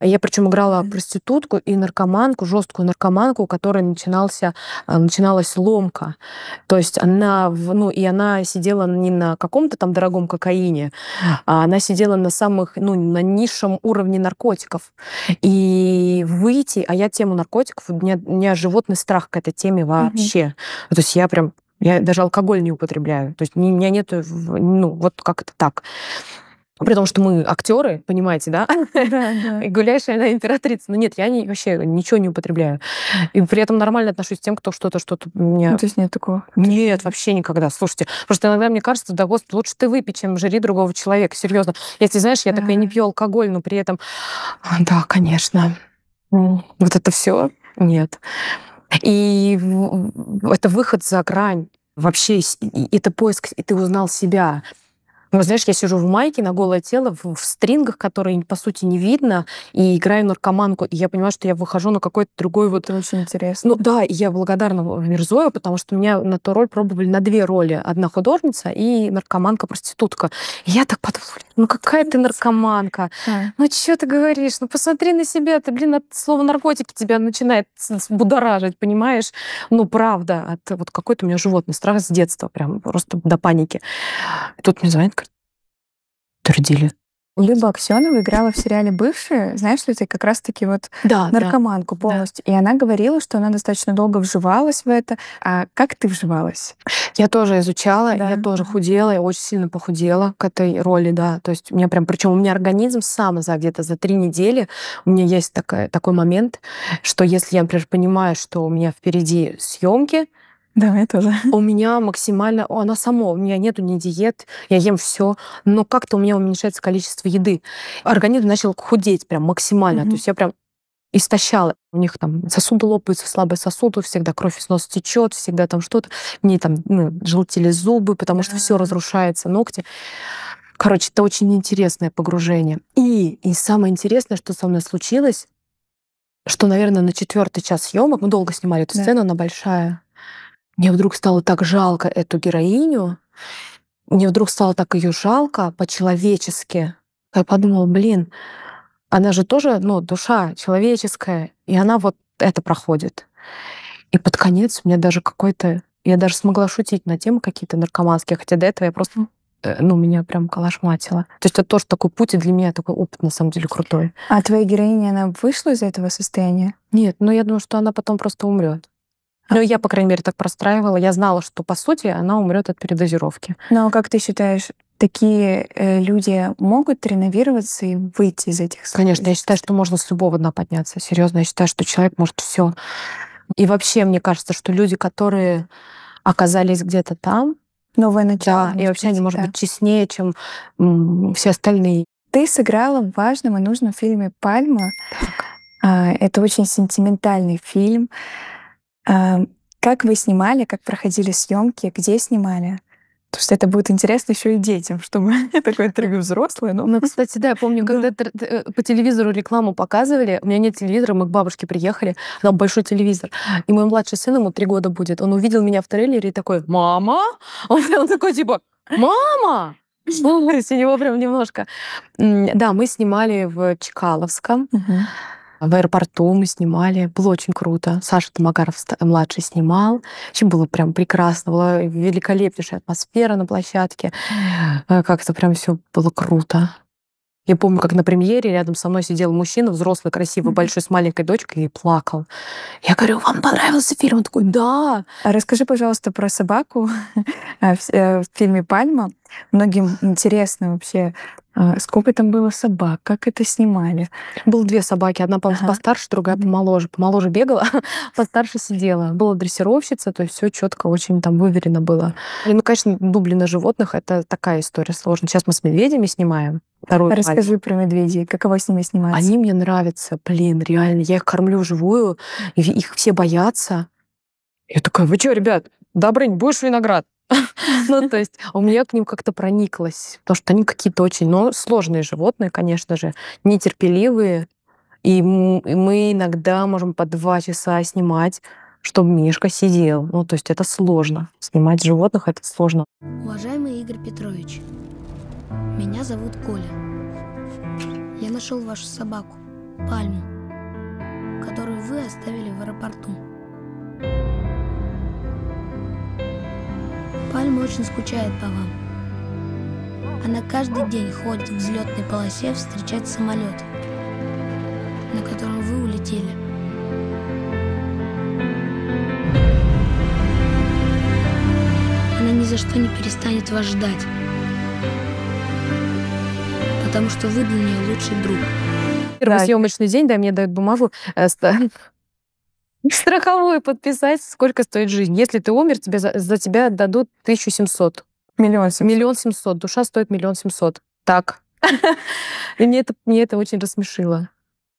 а я причем играла проститутку и наркоманку, жесткую наркоманку, у которой начинался, а, начиналась ломка. То есть она, ну, и она сидела не на каком-то там дорогом кокаине, а она сидела на самых, ну, на низшем уровне наркотиков. И выйти, а я тему наркотиков, у меня, у меня животный страх к этой теме вообще. Mm-hmm. То есть я прям я даже алкоголь не употребляю. То есть у меня нет, ну, вот как-то так. А при том, что мы актеры, понимаете, да? да, да. И гуляешь, она императрица. Но ну нет, я вообще ничего не употребляю. И при этом нормально отношусь к тем, кто что-то, что-то мне. Ну, то есть нет такого? Нет, вообще никогда. Слушайте, просто иногда мне кажется, да, господи, лучше ты выпей, чем жри другого человека. Серьезно. Если, знаешь, я да. такая не пью алкоголь, но при этом... Да, конечно. Вот это все? Нет. И это выход за грань вообще это поиск, и ты узнал себя. Вы знаешь, я сижу в майке на голое тело, в, в стрингах, которые, по сути, не видно, и играю наркоманку, и я понимаю, что я выхожу на какой-то другой вот... Это очень интересно. Ну да, и я благодарна Мирзою, потому что меня на ту роль пробовали на две роли. Одна художница и наркоманка-проститутка. И я так подумала, ну какая ты наркоманка? Да. Ну что ты говоришь? Ну посмотри на себя, ты, блин, от слова наркотики тебя начинает будоражить, понимаешь? Ну правда, от вот какой-то у меня животный страх с детства, прям просто до паники. И тут мне звонит подтвердили. Люба Аксенова играла в сериале «Бывшие», знаешь, что это как раз-таки вот да, наркоманку да, полностью. Да. И она говорила, что она достаточно долго вживалась в это. А как ты вживалась? Я тоже изучала, да. я тоже худела, я очень сильно похудела к этой роли, да. То есть у меня прям, причем у меня организм сам за где-то за три недели, у меня есть такая, такой момент, что если я, например, понимаю, что у меня впереди съемки, да, я тоже. У меня максимально, она сама, у меня нету ни диет, я ем все, но как-то у меня уменьшается количество еды. Организм начал худеть прям максимально, mm-hmm. то есть я прям истощала. У них там сосуды лопаются, слабые сосуды, всегда кровь из носа течет, всегда там что-то. Мне там ну, желтели зубы, потому что все разрушается, ногти. Короче, это очень интересное погружение. И, и самое интересное, что со мной случилось, что, наверное, на четвертый час съемок, мы долго снимали эту да. сцену, она большая, мне вдруг стало так жалко эту героиню, мне вдруг стало так ее жалко по-человечески. Я подумала, блин, она же тоже, ну, душа человеческая, и она вот это проходит. И под конец у меня даже какой-то... Я даже смогла шутить на темы какие-то наркоманские, хотя до этого я просто э, ну, меня прям калашматило. То есть это тоже такой путь, и для меня такой опыт, на самом деле, крутой. А твоя героиня, она вышла из этого состояния? Нет, но ну, я думаю, что она потом просто умрет. А. Ну, я, по крайней мере, так простраивала. Я знала, что, по сути, она умрет от передозировки. Но как ты считаешь, такие э, люди могут реновироваться и выйти из этих... Конечно, я считаю, что можно с любого дна подняться. Серьезно, я считаю, что человек может все. И вообще, мне кажется, что люди, которые оказались где-то там, Новое начало. Да, и вообще быть, они, может да. быть, честнее, чем все остальные. Ты сыграла в важном и нужном фильме «Пальма». Так. А, это очень сентиментальный фильм. Как вы снимали, как проходили съемки, где снимали? То есть это будет интересно еще и детям, чтобы такое интервью взрослое. Но... Ну, кстати, да, я помню, когда э, по телевизору рекламу показывали, у меня нет телевизора, мы к бабушке приехали, там большой телевизор, и мой младший сын, ему три года будет, он увидел меня в трейлере и такой, мама? Он, такой, типа, мама! Слушай, у него прям немножко. Да, мы снимали в Чкаловском. Uh-huh. В аэропорту мы снимали, было очень круто. Саша Томагаров э, младший снимал. В было прям прекрасно, была великолепнейшая атмосфера на площадке. Э, как-то прям все было круто. Я помню, как на премьере рядом со мной сидел мужчина, взрослый, красивый, большой, с маленькой дочкой, и плакал. Я говорю, вам понравился фильм? Он такой, да. А расскажи, пожалуйста, про собаку а, э, в фильме «Пальма». Многим интересно вообще, а, сколько там было собак? Как это снимали? Было две собаки. Одна ага. постарше, другая помоложе. Помоложе бегала, постарше сидела. Была дрессировщица, то есть все четко, очень там выверено было. И, ну, конечно, дубли на животных — это такая история сложная. Сейчас мы с медведями снимаем. Вторую Расскажи палец. про медведей. Каково с ними снимать? Они мне нравятся. Блин, реально. Я их кормлю живую, их все боятся. Я такая, вы что, ребят, Добрынь, будешь виноград? Ну, то есть у меня к ним как-то прониклось, потому что они какие-то очень, но ну, сложные животные, конечно же, нетерпеливые, и мы иногда можем по два часа снимать, чтобы Мишка сидел. Ну, то есть это сложно. Снимать животных — это сложно. Уважаемый Игорь Петрович, меня зовут Коля. Я нашел вашу собаку, Пальму, которую вы оставили в аэропорту. Пальма очень скучает по вам. Она каждый день ходит в взлетной полосе встречать самолет, на котором вы улетели. Она ни за что не перестанет вас ждать, потому что вы для нее лучший друг. Первый да. съемочный день, да, мне дают бумагу. Э, Страховую подписать, сколько стоит жизнь. Если ты умер, тебе за, за тебя дадут 1700. Миллион семьсот. Миллион семьсот. Душа стоит миллион семьсот. Так. И мне это, мне это очень рассмешило.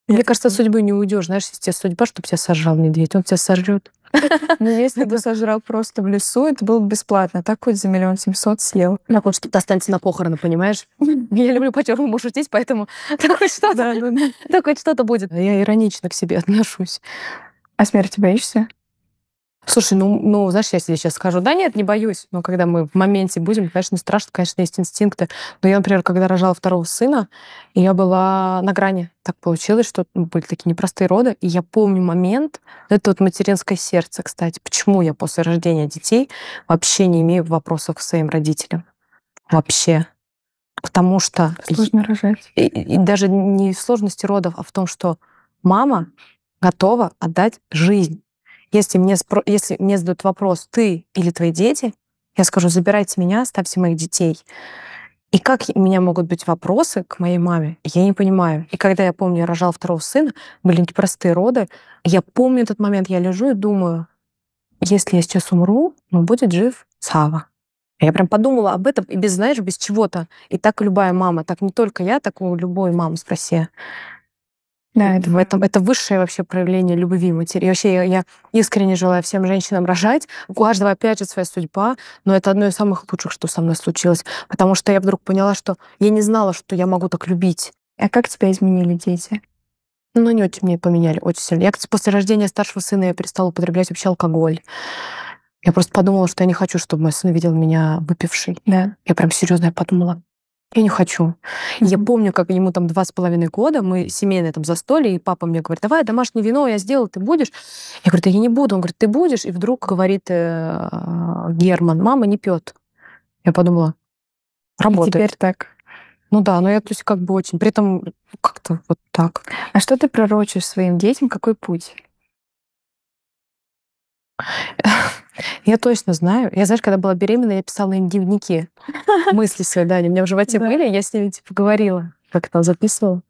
Мне кажется, судьбы не уйдешь. Знаешь, если тебе судьба, чтобы тебя сожрал медведь, он тебя сожрет. Но ну, если бы сожрал просто в лесу, это было бы бесплатно. Так хоть за миллион семьсот съел. Так вот что-то останется на похороны, понимаешь? Я люблю по-черному шутить, поэтому так хоть что-то будет. Я иронично к себе отношусь. А смерти боишься? Слушай, ну, ну, знаешь, я тебе сейчас скажу, да нет, не боюсь. Но когда мы в моменте будем, конечно, страшно, конечно, есть инстинкты. Но я, например, когда рожала второго сына, я была на грани. Так получилось, что ну, были такие непростые роды. И я помню момент, это вот материнское сердце, кстати. Почему я после рождения детей вообще не имею вопросов к своим родителям? Вообще. Потому что... Сложно рожать. И, и даже не в сложности родов, а в том, что мама готова отдать жизнь. Если мне, спро... если мне задают вопрос, ты или твои дети, я скажу, забирайте меня, оставьте моих детей. И как у меня могут быть вопросы к моей маме, я не понимаю. И когда я помню, я рожала второго сына, были непростые роды, я помню этот момент, я лежу и думаю, если я сейчас умру, ну, будет жив Сава. Я прям подумала об этом, и без, знаешь, без чего-то. И так любая мама, так не только я, так у любой мамы спроси. Да, это... В этом, это высшее вообще проявление любви матери. И вообще я, я искренне желаю всем женщинам рожать. У каждого, опять же, своя судьба, но это одно из самых лучших, что со мной случилось. Потому что я вдруг поняла, что я не знала, что я могу так любить. А как тебя изменили дети? Ну, не очень меня поменяли очень сильно. Я, кстати, после рождения старшего сына я перестала употреблять вообще алкоголь. Я просто подумала, что я не хочу, чтобы мой сын видел меня выпивший. Да. Я прям серьезно подумала, я не хочу. Mm-hmm. Я помню, как ему там два с половиной года, мы семейное там застолье, и папа мне говорит, давай домашнее вино я сделал, ты будешь? Я говорю, да я не буду. Он говорит, ты будешь? И вдруг говорит э, Герман, мама не пьет. Я подумала, работает. И теперь так. Ну да, но я, то есть, как бы очень, при этом как-то вот так. А что ты пророчишь своим детям, какой путь? Я точно знаю. Я, знаешь, когда была беременна, я писала им дневники. Мысли свои, да, они у меня в животе были, я с ними, типа, говорила, как там записывала.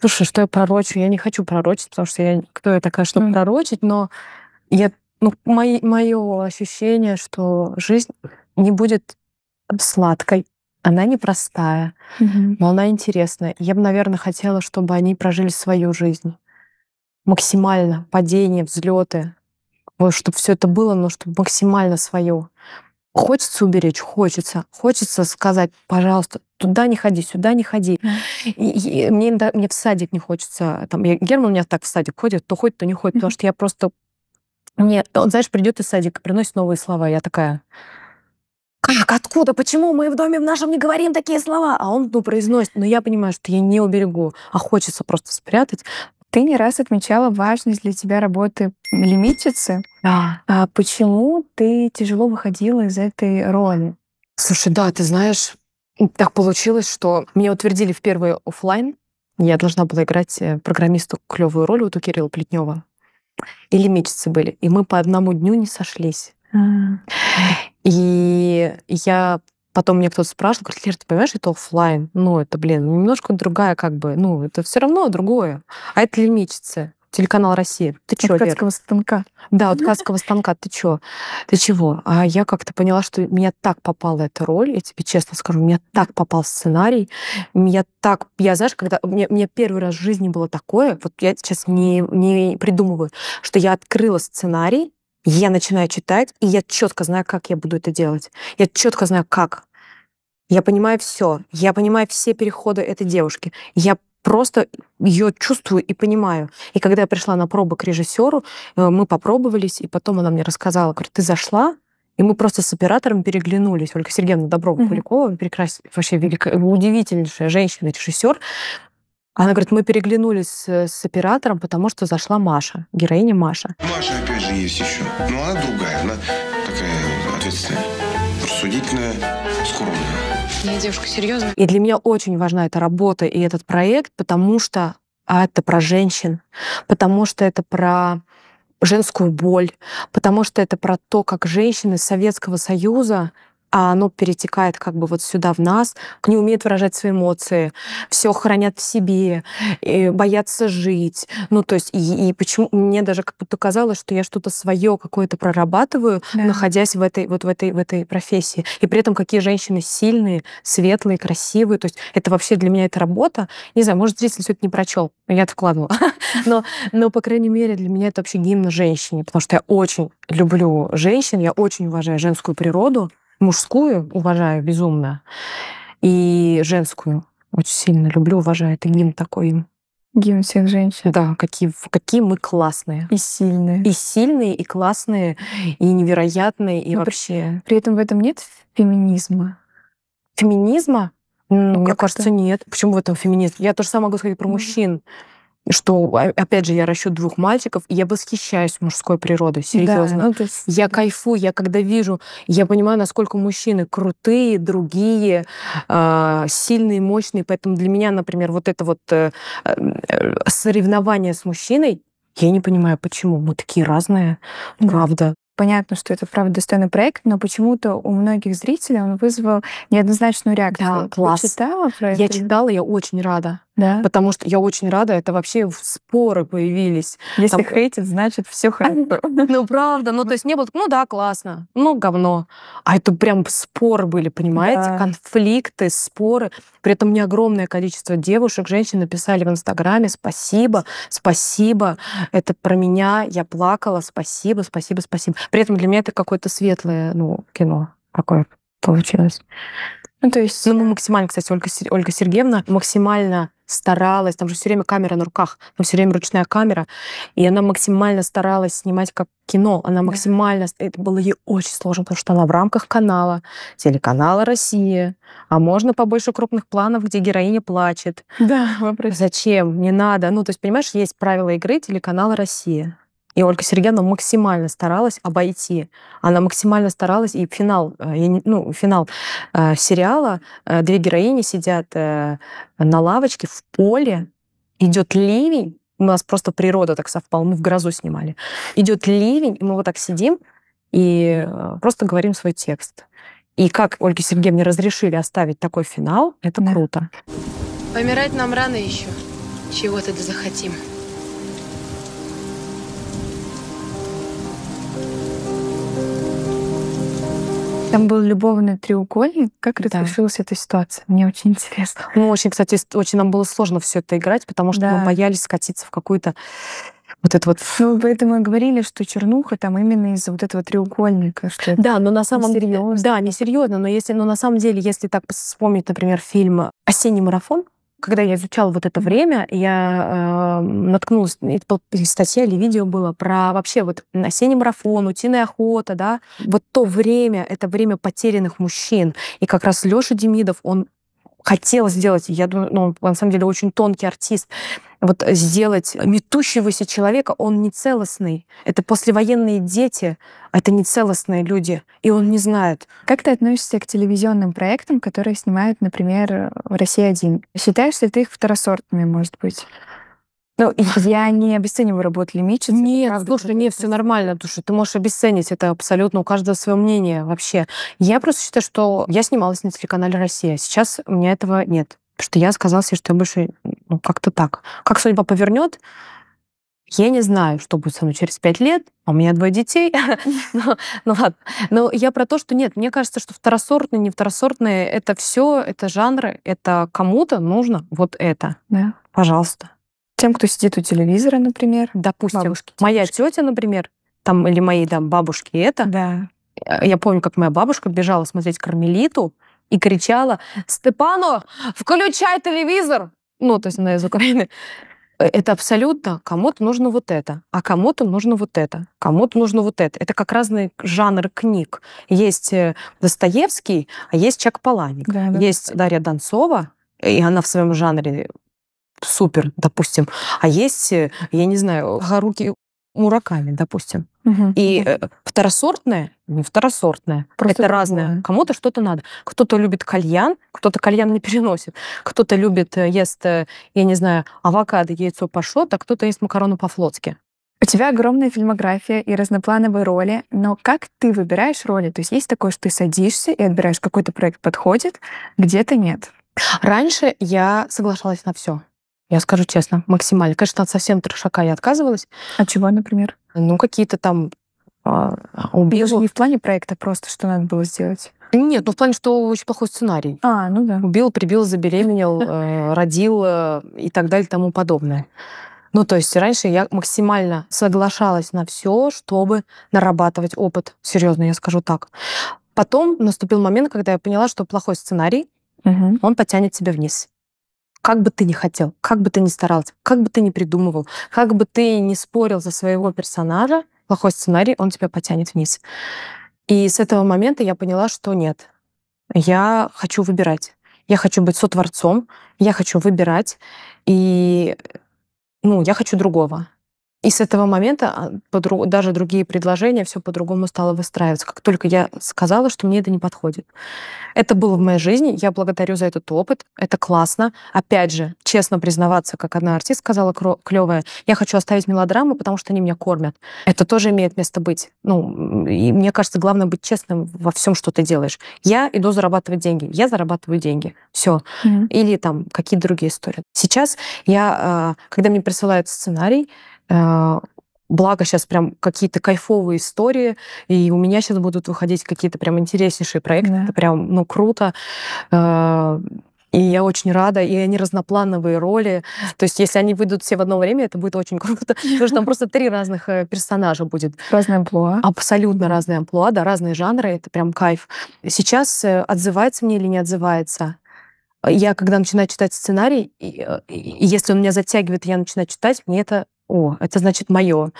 Слушай, что я пророчу? Я не хочу пророчить, потому что я... Кто я такая, чтобы пророчить? Но я... Ну, мое ощущение, что жизнь не будет сладкой. Она непростая, угу. но она интересная. Я бы, наверное, хотела, чтобы они прожили свою жизнь максимально. Падения, взлеты, вот, чтобы все это было, но чтобы максимально свое. Хочется уберечь, хочется. Хочется сказать, пожалуйста, туда не ходи, сюда не ходи. И, и мне, иногда, мне в садик не хочется. Там, я, Герман у меня так в садик ходит, то ходит, то не ходит, потому что я просто... Мне, он, знаешь, придет из садика, приносит новые слова. Я такая, как, откуда, почему мы в доме в нашем не говорим такие слова? А он, ну, произносит, но я понимаю, что я не уберегу, а хочется просто спрятать. Ты не раз отмечала важность для тебя работы лимитчицы. Да. А почему ты тяжело выходила из этой роли? Слушай, да, ты знаешь, так получилось, что меня утвердили в первый офлайн. Я должна была играть э, программисту клевую роль вот у Кирилла Плетнева. И лимитчицы были. И мы по одному дню не сошлись. А -а -а. И я Потом мне кто-то спрашивал, говорит, Лер, ты понимаешь, это офлайн. Ну, это, блин, немножко другая как бы, ну, это все равно другое. А это лимичица телеканал Россия. Ты чё, От ткацкого станка. Да, от ткацкого станка. Ты чё? Ты чего? А я как-то поняла, что меня так попала эта роль, я тебе честно скажу, меня так попал сценарий, меня так... Я, знаешь, когда... Мне, мне первый раз в жизни было такое, вот я сейчас не, не придумываю, что я открыла сценарий, я начинаю читать, и я четко знаю, как я буду это делать. Я четко знаю, как. Я понимаю все. Я понимаю все переходы этой девушки. Я просто ее чувствую и понимаю. И когда я пришла на пробы к режиссеру, э, мы попробовались, и потом она мне рассказала, говорит, ты зашла, и мы просто с оператором переглянулись. Ольга Сергеевна Доброва-Куликова, mm-hmm. прекрасная, вообще великая, удивительнейшая женщина-режиссер. Она говорит, мы переглянулись с оператором, потому что зашла Маша, героиня Маша. Маша опять же есть еще, но ну, она другая, она такая ответственная, рассудительная, скромная. Я девушка серьезная. И для меня очень важна эта работа и этот проект, потому что а это про женщин, потому что это про женскую боль, потому что это про то, как женщины Советского Союза а оно перетекает как бы вот сюда в нас, не умеют выражать свои эмоции, все хранят в себе, боятся жить. Ну, то есть, и, и почему мне даже как будто казалось, что я что-то свое какое-то прорабатываю, да. находясь в этой, вот в этой, в этой профессии. И при этом какие женщины сильные, светлые, красивые. То есть это вообще для меня это работа. Не знаю, может, зритель все это не прочел, я это вкладывала. Но, но, по крайней мере, для меня это вообще гимн женщине, потому что я очень люблю женщин, я очень уважаю женскую природу мужскую уважаю безумно, и женскую очень сильно люблю, уважаю. Это гимн такой. Гимн всех женщин. Да, какие, какие мы классные. И сильные. И сильные, и классные, и невероятные, и Но вообще... При, при этом в этом нет феминизма. Феминизма? Ну, Мне кажется, это... нет. Почему в этом феминизм? Я тоже сама могу сказать про mm-hmm. мужчин что, а, опять же, я ращу двух мальчиков, и я восхищаюсь мужской природой, серьезно. Да, ну, есть... Я кайфую, я когда вижу, я понимаю, насколько мужчины крутые, другие, а, сильные, мощные. Поэтому для меня, например, вот это вот э, э, э, соревнование с мужчиной, я не понимаю, почему мы такие разные, да. правда понятно, что это правда достойный проект, но почему-то у многих зрителей он вызвал неоднозначную реакцию. Да, класс. Ты читала про я это? Я читала, я очень рада. Да. Потому что я очень рада, это вообще споры появились. Если Там... хейтит, значит все хорошо. Ну, правда. Ну, то есть не было, ну да, классно, ну, говно. А это прям споры были, понимаете? Конфликты, споры. При этом мне огромное количество девушек, женщин написали в Инстаграме «Спасибо, спасибо, это про меня, я плакала, спасибо, спасибо, спасибо». При этом для меня это какое-то светлое ну, кино такое получилось. Ну, то есть... Ну, мы максимально, кстати, Ольга, Ольга Сергеевна максимально старалась, там же все время камера на руках, там все время ручная камера, и она максимально старалась снимать как кино, она максимально, да. это было ей очень сложно, потому что она в рамках канала, телеканала Россия, а можно побольше крупных планов, где героиня плачет. Да, вопрос. Зачем? Не надо. Ну, то есть, понимаешь, есть правила игры телеканала Россия. И Ольга Сергеевна максимально старалась обойти. Она максимально старалась, и финал, э, ну, финал э, сериала, э, две героини сидят на лавочке в поле, идет ливень, у нас просто природа так совпала, мы в грозу снимали. Идет ливень, и мы вот так сидим и просто говорим свой текст. И как Ольге Сергеевне разрешили оставить такой финал, это да. круто. Помирать нам рано еще. Чего-то захотим. Там был любовный треугольник. Как да. разрешилась эта ситуация? Мне очень интересно. Ну, очень, кстати, очень нам было сложно все это играть, потому что да. мы боялись скатиться в какую-то вот это вот. Ну, поэтому мы говорили, что чернуха там именно из-за вот этого треугольника. Что да, но на самом деле... Да, несерьезно, но если, но на самом деле, если так вспомнить, например, фильм «Осенний марафон», когда я изучала вот это время, я э, наткнулась, это была статья или видео было про вообще вот осенний марафон, утиная охота, да, вот то время, это время потерянных мужчин. И как раз Лёша Демидов, он хотел сделать, я думаю, ну, он, на самом деле очень тонкий артист, вот сделать метущегося человека, он не целостный. Это послевоенные дети, это не целостные люди, и он не знает. Как ты относишься к телевизионным проектам, которые снимают, например, в россии один? Считаешь ли ты их второсортными, может быть? Ну, я не обесцениваю работу лимитчицы. Нет, правда, слушай, нет, все нормально, потому что ты можешь обесценить это абсолютно, у каждого свое мнение вообще. Я просто считаю, что я снималась на телеканале «Россия», сейчас у меня этого нет. Потому что я сказала себе, что я больше ну, как-то так. Как судьба повернет, я не знаю, что будет со мной через пять лет, а у меня двое детей. Ну, ну ладно. Но я про то, что нет, мне кажется, что второсортные, не второсортные, это все, это жанры, это кому-то нужно вот это. Пожалуйста. Тем, кто сидит у телевизора, например. Допустим. Бабушки, моя тетя, например, там, или мои там, бабушки это. Да. Э, я помню, как моя бабушка бежала смотреть Кармелиту и кричала Степано, включай телевизор!» Ну, то есть она из Украины. Э, это абсолютно кому-то нужно вот это, а кому-то нужно вот это, кому-то нужно вот это. Это как разный жанр книг. Есть э, Достоевский, а есть Чак Паланик. Да, да. Есть Дарья Донцова, и она в своем жанре супер, допустим. А есть, э, я не знаю, руки мураками, допустим. Угу. И э, второсортное, не второсортное, Просто это разное. Другое. Кому-то что-то надо. Кто-то любит кальян, кто-то кальян не переносит, кто-то любит, э, ест, э, я не знаю, авокадо, яйцо пошло. а кто-то ест макароны по-флотски. У тебя огромная фильмография и разноплановые роли, но как ты выбираешь роли? То есть есть такое, что ты садишься и отбираешь, какой-то проект подходит, где-то нет? Раньше я соглашалась на все. Я скажу честно, максимально. Конечно, от совсем трешака я отказывалась. От а чего, например? Ну, какие-то там а, ну, убежу. Не в плане проекта просто, что надо было сделать. Нет, ну в плане, что очень плохой сценарий. А, ну да. Убил, прибил, забеременел, э, родил э, и так далее и тому подобное. Ну, то есть раньше я максимально соглашалась на все, чтобы нарабатывать опыт. Серьезно, я скажу так. Потом наступил момент, когда я поняла, что плохой сценарий, угу. он потянет тебя вниз. Как бы ты ни хотел, как бы ты ни старался, как бы ты ни придумывал, как бы ты ни спорил за своего персонажа, плохой сценарий, он тебя потянет вниз. И с этого момента я поняла, что нет, я хочу выбирать. Я хочу быть сотворцом, я хочу выбирать, и ну, я хочу другого. И с этого момента а, даже другие предложения все по-другому стало выстраиваться. Как только я сказала, что мне это не подходит. Это было в моей жизни. Я благодарю за этот опыт. Это классно. Опять же, честно признаваться, как одна артист сказала клевая, я хочу оставить мелодрамы, потому что они меня кормят. Это тоже имеет место быть. Ну, и мне кажется, главное быть честным во всем, что ты делаешь. Я иду зарабатывать деньги. Я зарабатываю деньги. Все. Mm-hmm. Или там какие-то другие истории. Сейчас я, а, когда мне присылают сценарий, Э, благо сейчас прям какие-то кайфовые истории, и у меня сейчас будут выходить какие-то прям интереснейшие проекты, да. это прям, ну, круто. Э, и я очень рада, и они разноплановые роли. То есть, если они выйдут все в одно время, это будет очень круто, потому что там просто три разных э, персонажа будет. Разные амплуа. Абсолютно разные амплуа, да, разные жанры, это прям кайф. Сейчас отзывается мне или не отзывается? Я, когда начинаю читать сценарий, и, и, и если он меня затягивает, я начинаю читать, мне это о, это значит мое.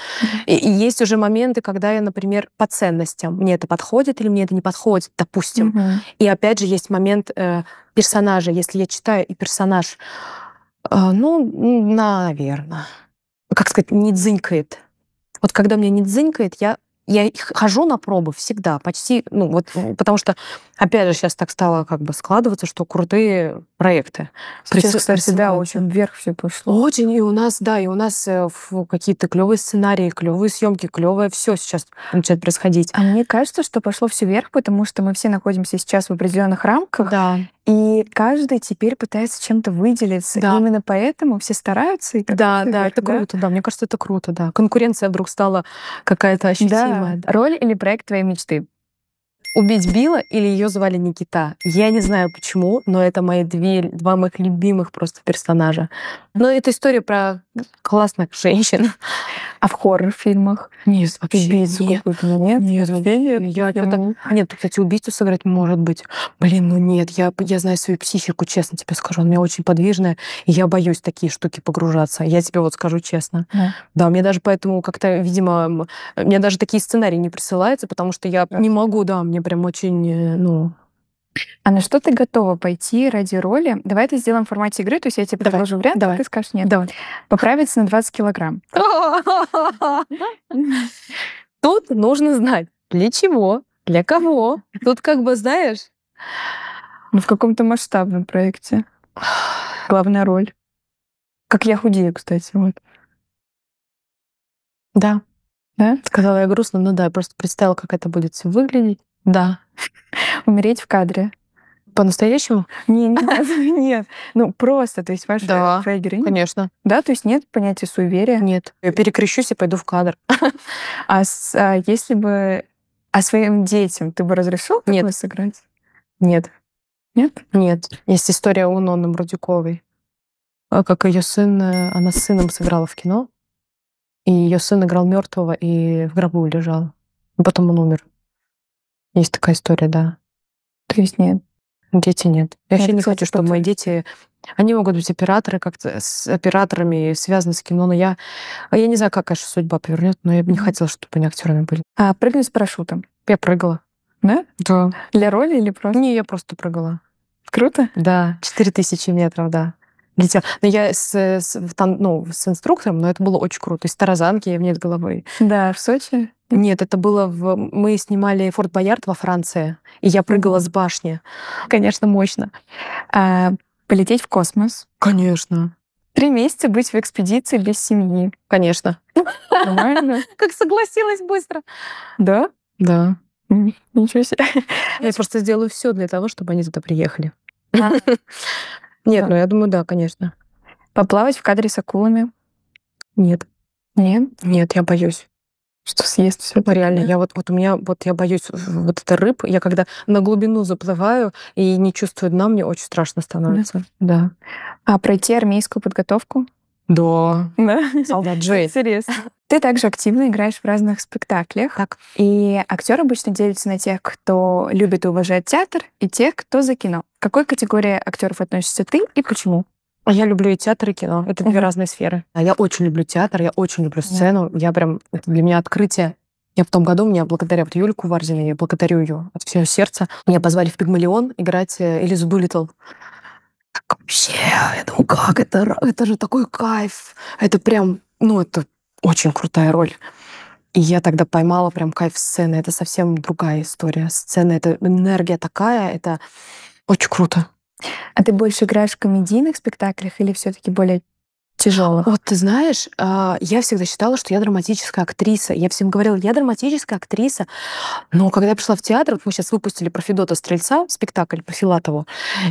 И, и есть уже моменты, когда я, например, по ценностям, мне это подходит или мне это не подходит, допустим. Угу. И опять же есть момент э, персонажа, если я читаю и персонаж, э, ну, наверное, как сказать, не дзынькает. Вот когда мне не дзынькает, я я хожу на пробы всегда, почти, ну вот, потому что, опять же, сейчас так стало как бы складываться, что крутые проекты. Сейчас, Прис... Э, кстати, да, очень вверх все пошло. Очень, и у нас, да, и у нас э, какие-то клевые сценарии, клевые съемки, клевое все сейчас начинает происходить. А мне кажется, что пошло все вверх, потому что мы все находимся сейчас в определенных рамках. Да. И каждый теперь пытается чем-то выделиться. Да. И именно поэтому все стараются. И да, да, говоришь, это да? круто, да. Мне кажется, это круто, да. Конкуренция вдруг стала какая-то ощутимая. Да. да. Роль или проект твоей мечты? Убить Билла или ее звали Никита. Я не знаю почему, но это мои две, два моих любимых просто персонажа. Но ну, это история про классных женщин. А в хоррор-фильмах? Нет, вообще Убийцу ну, нет. нет? Нет, вообще нет. Я, я это... Могу. Нет, кстати, убийцу сыграть может быть. Блин, ну нет, я, я знаю свою психику, честно тебе скажу. Она у меня очень подвижная, и я боюсь в такие штуки погружаться. Я тебе вот скажу честно. Да, да мне даже поэтому как-то, видимо, мне даже такие сценарии не присылаются, потому что я да. не могу, да, мне прям очень, э, ну, а на что ты готова пойти ради роли? Давай это сделаем в формате игры, то есть я тебе предложу вариант, давай. ты скажешь нет. Давай. Поправиться на 20 килограмм. Тут нужно знать, для чего, для кого. Тут как бы, знаешь... Ну, в каком-то масштабном проекте. Главная роль. Как я худею, кстати, вот. Да. Да? Сказала я грустно, ну да, я просто представила, как это будет все выглядеть. Да. Умереть в кадре. По-настоящему? Не, не нет. Ну, просто, то есть ваша да, твоя конечно. Да, то есть нет понятия суеверия? Нет. Я перекрещусь и пойду в кадр. А, с, а если бы... А своим детям ты бы разрешил нет. сыграть? Нет. Нет? Нет. Есть история у Нонны Мурдюковой. А, как ее сын... Э, она с сыном сыграла в кино, и ее сын играл мертвого и в гробу лежал. Потом он умер. Есть такая история, да. То есть нет. Дети нет. Я вообще не хочу, чтобы мои дети... Они могут быть операторы, как-то с операторами связаны с кино, но я... Я не знаю, как, конечно, судьба повернет, но я бы не хотела, чтобы они актерами были. А прыгнули с парашютом? Я прыгала. Да? Да. Для роли или просто? Не, я просто прыгала. Круто? Да. Четыре тысячи метров, да. Летела. Но я с, с, там, ну, с инструктором, но это было очень круто. Из тарзанки нет головы. Да, в Сочи? Нет, это было в... Мы снимали Форт Боярд во Франции, и я прыгала с башни. Конечно, мощно. А, полететь в космос? Конечно. Три месяца быть в экспедиции без семьи? Конечно. Нормально. Как согласилась быстро. Да? Да. Ничего себе. Ну, я просто сделаю все для того, чтобы они туда приехали. Нет, ну я думаю, да, конечно. Поплавать в кадре с акулами? Нет. Нет? Нет, я боюсь что съест все. Ну, реально, да? я вот, вот у меня, вот я боюсь вот это рыб. Я когда на глубину заплываю и не чувствую дна, мне очень страшно становится. Да. да. А пройти армейскую подготовку? Да. да? Солдат Джейд. Интересно. Ты также активно играешь в разных спектаклях. Так. И актер обычно делится на тех, кто любит и уважает театр, и тех, кто за кино. К какой категории актеров относишься ты и почему? А я люблю и театр, и кино. Это две разные сферы. А я очень люблю театр, я очень люблю сцену. Я прям... Это для меня открытие. Я в том году, мне благодаря вот Юле Куварзиной, я благодарю ее от всего сердца. Меня позвали в «Пигмалион» играть э, Элизу Дулитл. Как вообще? Я думаю, как? Это, это же такой кайф. Это прям, ну, это очень крутая роль. И я тогда поймала прям кайф сцены. Это совсем другая история. Сцена — это энергия такая, это очень круто. А ты больше играешь в комедийных спектаклях или все-таки более тяжелых? Вот ты знаешь, а, я всегда считала, что я драматическая актриса. Я всем говорила, я драматическая актриса. Но когда я пришла в театр, вот мы сейчас выпустили про Федота Стрельца, спектакль по Филатову,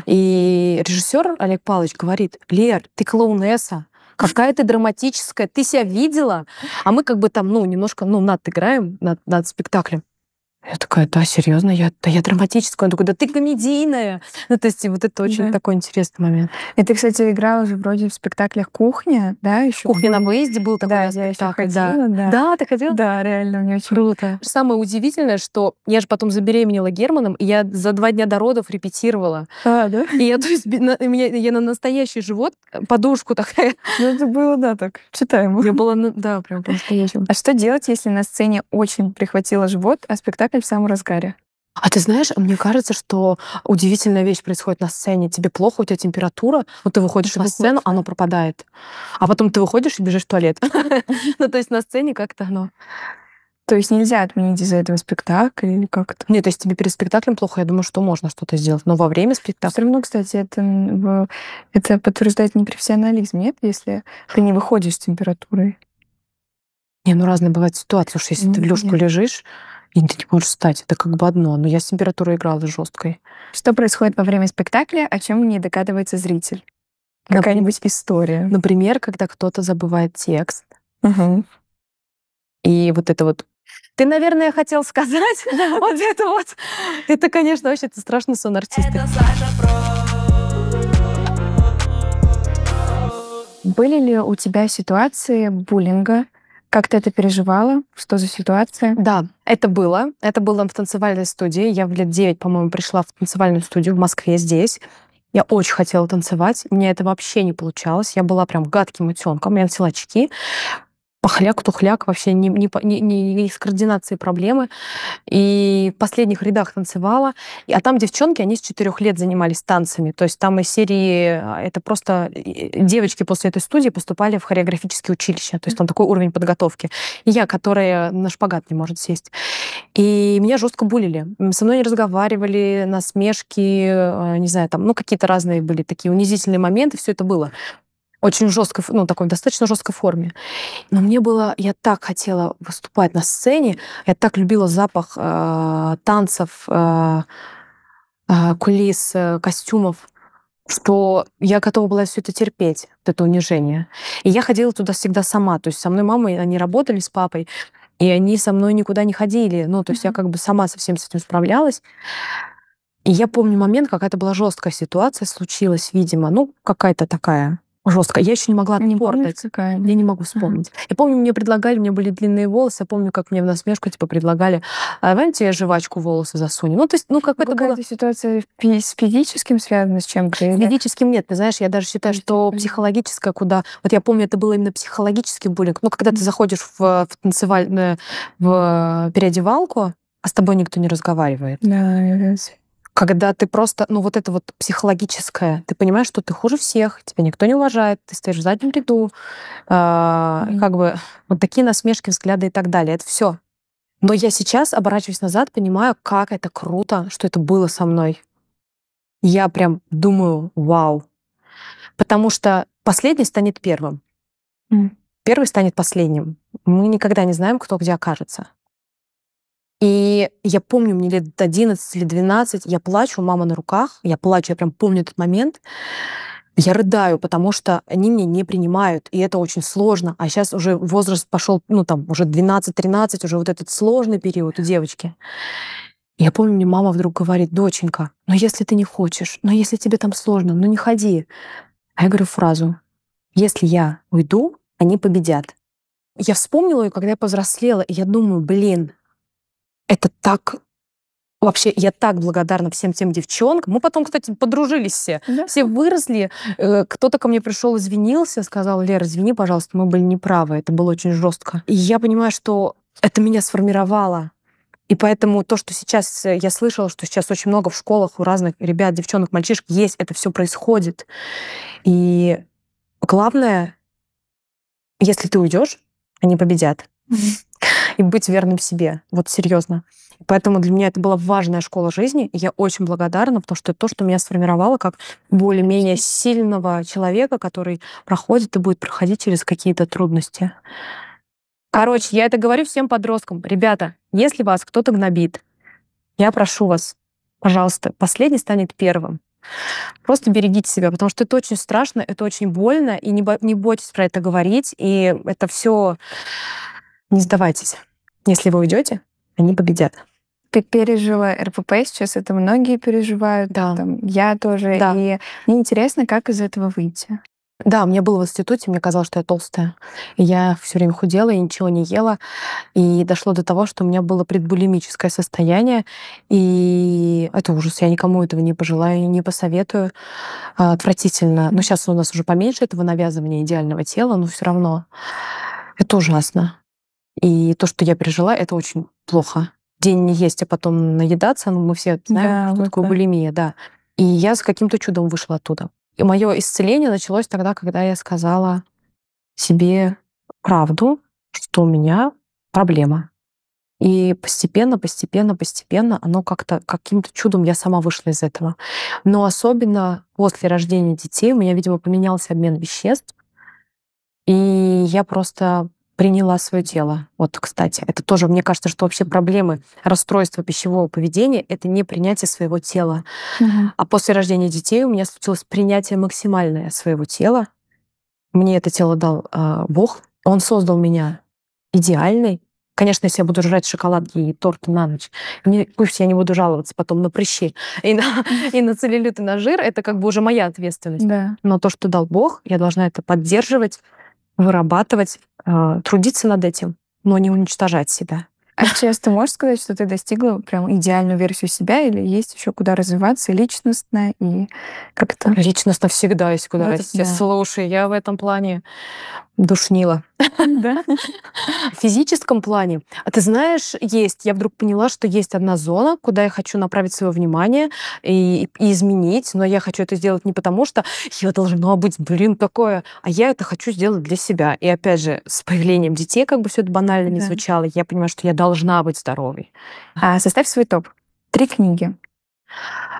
и режиссер Олег Павлович говорит, Лер, ты клоунесса, какая ты драматическая, ты себя видела, а мы как бы там, ну, немножко, ну, над играем, над, над спектаклем. Я такая, да, серьезно, я, да, я драматическая. Он такой, да ты комедийная. Ну, то есть вот это очень да. такой интересный момент. И ты, кстати, играла уже вроде в спектаклях «Кухня», да, еще? «Кухня на выезде» был такой да, спектакль, я да. да. Да, ты ходила? Да, реально, мне очень круто. Самое удивительное, что я же потом забеременела Германом, и я за два дня до родов репетировала. А, да? И я, то есть, на, меня, я на настоящий живот, э, подушку такая. Ну, это было, да, так, Читаем. Я была, да, прям а по-настоящему. А что делать, если на сцене очень прихватило живот, а спектакль спектакль в самом разгаре. А ты знаешь, мне кажется, что удивительная вещь происходит на сцене. Тебе плохо, у тебя температура, вот ты выходишь на сцену, оно пропадает. А потом ты выходишь и бежишь в туалет. Ну, то есть на сцене как-то оно... То есть нельзя отменить из-за этого спектакль или как-то? Нет, то есть тебе перед спектаклем плохо, я думаю, что можно что-то сделать. Но во время спектакля... Все равно, кстати, это, это подтверждает непрофессионализм, нет? Если ты не выходишь с температурой. Не, ну разные бывают ситуации. Слушай, если ты в лёжку лежишь, и ты не можешь встать, это как бы одно. Но я с температурой играла жесткой. Что происходит во время спектакля, о чем не догадывается зритель? Какая-нибудь история. Например, когда кто-то забывает текст. Угу. И вот это вот ты, наверное, хотел сказать вот это вот. Это, конечно, вообще это страшный сон артиста. Были ли у тебя ситуации буллинга, как ты это переживала? Что за ситуация? Да, это было. Это было в танцевальной студии. Я в лет 9, по-моему, пришла в танцевальную студию в Москве здесь. Я очень хотела танцевать. У меня это вообще не получалось. Я была прям гадким утенком. Я носила очки пахляк-тухляк, вообще не, не, не, не из координации проблемы. И в последних рядах танцевала. А там девчонки, они с четырех лет занимались танцами. То есть там из серии... А, это просто девочки после этой студии поступали в хореографические училища. То есть там такой уровень подготовки. И я, которая на шпагат не может сесть. И меня жестко булили. Со мной не разговаривали, насмешки, э, не знаю, там, ну, какие-то разные были такие унизительные моменты, все это было очень жесткой, ну, такой достаточно жесткой форме. Но мне было, я так хотела выступать на сцене, я так любила запах э, танцев, э, э, кулис, э, костюмов, что я готова была все это терпеть, вот это унижение. И я ходила туда всегда сама, то есть со мной мамой, они работали с папой, и они со мной никуда не ходили. Ну, то есть я как бы сама со всем с этим справлялась. И я помню момент, какая-то была жесткая ситуация случилась, видимо, ну, какая-то такая жестко. Я еще не могла не отпортать. какая? Я не могу вспомнить. Я помню, мне предлагали, у меня были длинные волосы. Я помню, как мне в насмешку типа предлагали, а, знаете, я жвачку волосы засуну. Ну, то есть, ну, какая-то была... ситуация с физическим связана с чем-то? С физическим нет. Ты знаешь, я даже считаю, что психологическое, куда... Вот я помню, это было именно психологический буллинг. Ну, когда ты заходишь в, в танцевальную... Э, в переодевалку, а с тобой никто не разговаривает. Да, когда ты просто, ну вот это вот психологическое, ты понимаешь, что ты хуже всех, тебя никто не уважает, ты стоишь в заднем ряду, э, mm-hmm. как бы вот такие насмешки, взгляды и так далее. Это все. Но я сейчас, оборачиваясь назад, понимаю, как это круто, что это было со мной. Я прям думаю, вау. Потому что последний станет первым. Mm. Первый станет последним. Мы никогда не знаем, кто где окажется. И я помню, мне лет 11 или 12, я плачу, мама на руках, я плачу, я прям помню этот момент. Я рыдаю, потому что они меня не принимают, и это очень сложно. А сейчас уже возраст пошел, ну там, уже 12-13, уже вот этот сложный период у девочки. Я помню, мне мама вдруг говорит, доченька, но ну, если ты не хочешь, но ну, если тебе там сложно, ну не ходи. А я говорю фразу, если я уйду, они победят. Я вспомнила ее, когда я повзрослела, и я думаю, блин, это так Вообще, я так благодарна всем тем девчонкам. Мы потом, кстати, подружились все. Да. Все выросли. Э, кто-то ко мне пришел, извинился, сказал, Лера, извини, пожалуйста, мы были неправы. Это было очень жестко. И я понимаю, что это меня сформировало. И поэтому то, что сейчас э, я слышала, что сейчас очень много в школах у разных ребят, девчонок, мальчишек есть, это все происходит. И главное, если ты уйдешь, они победят. Mm-hmm и быть верным себе. Вот серьезно. Поэтому для меня это была важная школа жизни, и я очень благодарна, потому что это то, что меня сформировало как более-менее сильного человека, который проходит и будет проходить через какие-то трудности. Короче, я это говорю всем подросткам. Ребята, если вас кто-то гнобит, я прошу вас, пожалуйста, последний станет первым. Просто берегите себя, потому что это очень страшно, это очень больно, и не, бо- не бойтесь про это говорить, и это все... Не сдавайтесь. Если вы уйдете, они победят. Ты пережила РПП, сейчас это многие переживают. Да. Там, я тоже. Да. И мне интересно, как из этого выйти. Да, у меня было в институте, мне казалось, что я толстая. я все время худела, я ничего не ела. И дошло до того, что у меня было предбулимическое состояние. И это ужас. Я никому этого не пожелаю, не посоветую. А, отвратительно. Но сейчас у нас уже поменьше этого навязывания идеального тела, но все равно это ужасно. И то, что я пережила, это очень плохо. День не есть, а потом наедаться, ну, мы все знаем, да, что вот такое да. булимия, да. И я с каким-то чудом вышла оттуда. И мое исцеление началось тогда, когда я сказала себе правду, что у меня проблема. И постепенно, постепенно, постепенно оно как-то каким-то чудом я сама вышла из этого. Но особенно после рождения детей у меня, видимо, поменялся обмен веществ. И я просто приняла свое тело. Вот, кстати, это тоже, мне кажется, что вообще проблемы расстройства пищевого поведения — это не принятие своего тела. Угу. А после рождения детей у меня случилось принятие максимальное своего тела. Мне это тело дал э, Бог. Он создал меня идеальной, Конечно, если я буду жрать шоколадки и торт на ночь, мне, пусть я не буду жаловаться потом на прыщи и на, и на целлюлит, и на жир, это как бы уже моя ответственность. Да. Но то, что дал Бог, я должна это поддерживать, вырабатывать, а, трудиться над этим, но не уничтожать себя. А сейчас ты можешь сказать, что ты достигла прям идеальную версию себя, или есть еще куда развиваться личностно и как-то? Личностно всегда есть куда вот расти. Да. Слушай, я в этом плане Душнило. Да. В физическом плане. А ты знаешь, есть, я вдруг поняла, что есть одна зона, куда я хочу направить свое внимание и, и изменить, но я хочу это сделать не потому, что я должна быть, блин, такое, а я это хочу сделать для себя. И опять же, с появлением детей, как бы все это банально да. не звучало, я понимаю, что я должна быть здоровой. А составь свой топ. Три книги,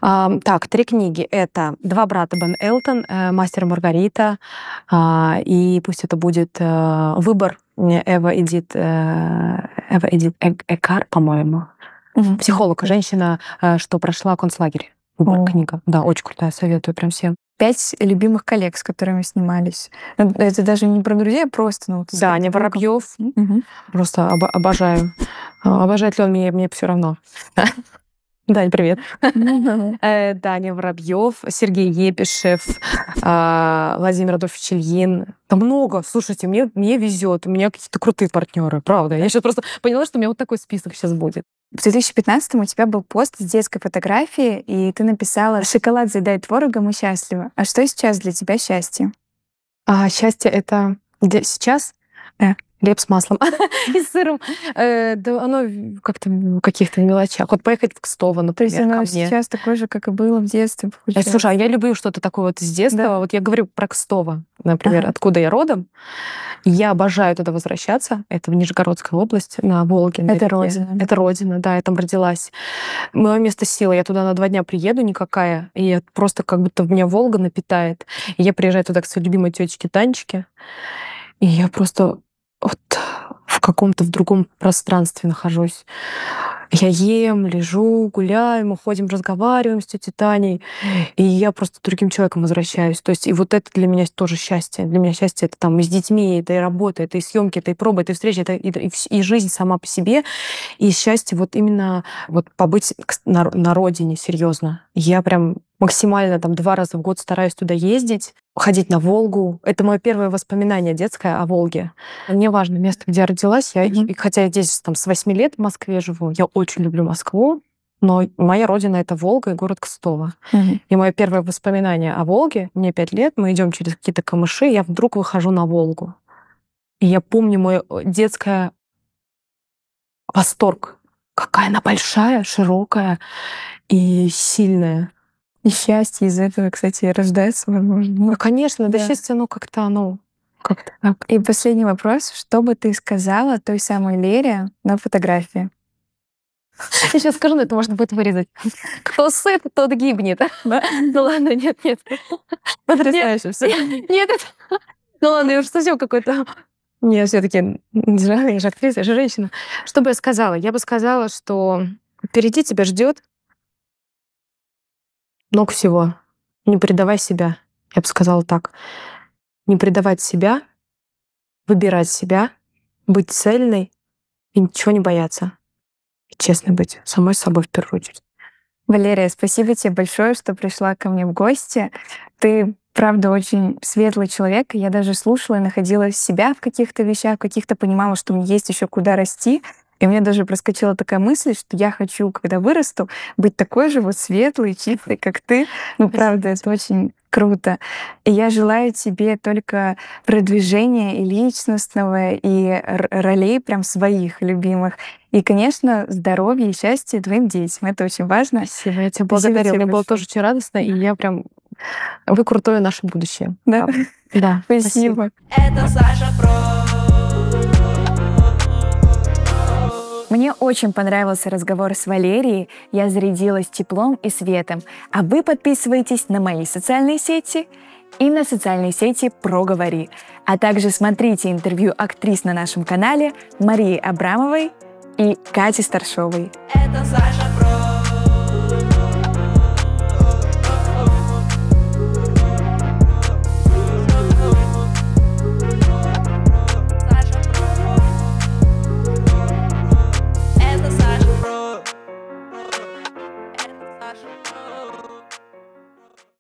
так, три книги. Это «Два брата Бен Элтон», э, «Мастер Маргарита» а, и пусть это будет э, «Выбор» э, Эва Эдит, Эва Эдит Экар, по-моему. Угу. Психолог, женщина, что прошла концлагерь. Выбор, О. книга. Да, очень крутая, советую прям всем пять любимых коллег, с которыми снимались. Это даже не про друзей, а просто... Ну, вот да, не Воробьев. Угу. Просто об- обожаю. Обожает ли он меня, мне все равно. Даня, привет. Э, Даня Воробьев, Сергей Епишев, а, Владимир Адольфович Ильин. Да много. Слушайте, мне, мне везет. У меня какие-то крутые партнеры, правда. Я сейчас просто поняла, что у меня вот такой список сейчас будет. В 2015-м у тебя был пост с детской фотографией, и ты написала «Шоколад заедает творогом и счастливо». А что сейчас для тебя счастье? А, счастье — это... Сейчас? Да. Хлеб с маслом и с сыром. Э, да оно как-то в каких-то мелочах. Вот поехать в Кстово, например, То есть оно сейчас такое же, как и было в детстве. Э, слушай, а я люблю что-то такое вот с детства. Вот я говорю про Кстово, например, откуда я родом. Я обожаю туда возвращаться. Это в Нижегородской области. на Волге. Это родина. Это родина, да, я там родилась. Мое место силы. Я туда на два дня приеду никакая. И просто как будто меня Волга напитает. И я приезжаю туда к своей любимой тетечке Танечке. И я просто вот в каком-то в другом пространстве нахожусь. Я ем, лежу, гуляю, мы ходим, разговариваем с тетей Таней, и я просто другим человеком возвращаюсь. То есть и вот это для меня тоже счастье. Для меня счастье это там и с детьми, это и работа, это и съемки, это и пробы, это и встречи, это и, и, и жизнь сама по себе. И счастье вот именно вот побыть на, на родине серьезно. Я прям максимально там два раза в год стараюсь туда ездить ходить на Волгу. Это мое первое воспоминание детское о Волге. Неважно место, где я родилась. Я, mm-hmm. Хотя я здесь там, с 8 лет в Москве живу. Я очень люблю Москву. Но моя родина это Волга и город Кстово. Mm-hmm. И мое первое воспоминание о Волге, мне 5 лет, мы идем через какие-то камыши, я вдруг выхожу на Волгу. И я помню мой э, детское восторг. Какая она большая, широкая и сильная. И счастье из этого, кстати, рождается, возможно. Ну, конечно, да. да счастье, оно как-то, оно как-то так. И последний вопрос. Что бы ты сказала той самой Лере на фотографии? Я сейчас скажу, но это можно будет вырезать. Кто сыт, тот гибнет. Да? Ну ладно, нет, нет. Потрясающе ну, все. Нет, это... Ну ладно, я уже совсем какой-то... нет, все-таки не знаю, я же актриса, я же женщина. Что бы я сказала? Я бы сказала, что впереди тебя ждет много всего. Не предавай себя, я бы сказала так. Не предавать себя, выбирать себя, быть цельной и ничего не бояться. И честно быть, самой собой в первую очередь. Валерия, спасибо тебе большое, что пришла ко мне в гости. Ты правда очень светлый человек. Я даже слушала и находила себя в каких-то вещах, в каких-то понимала, что мне есть еще куда расти. И мне даже проскочила такая мысль, что я хочу, когда вырасту, быть такой же вот светлой, чистой, как ты. Ну, правда, это очень круто. И я желаю тебе только продвижения и личностного, и ролей прям своих любимых. И, конечно, здоровья и счастья твоим детям. Это очень важно. Спасибо, я тебя благодарю. Мне было тоже очень радостно, и я прям... Вы крутое наше будущее. Да? Да. Спасибо. Это Саша Про. Мне очень понравился разговор с Валерией. Я зарядилась теплом и светом. А вы подписывайтесь на мои социальные сети и на социальные сети «Проговори». А также смотрите интервью актрис на нашем канале Марии Абрамовой и Кати Старшовой. Это Саша Про.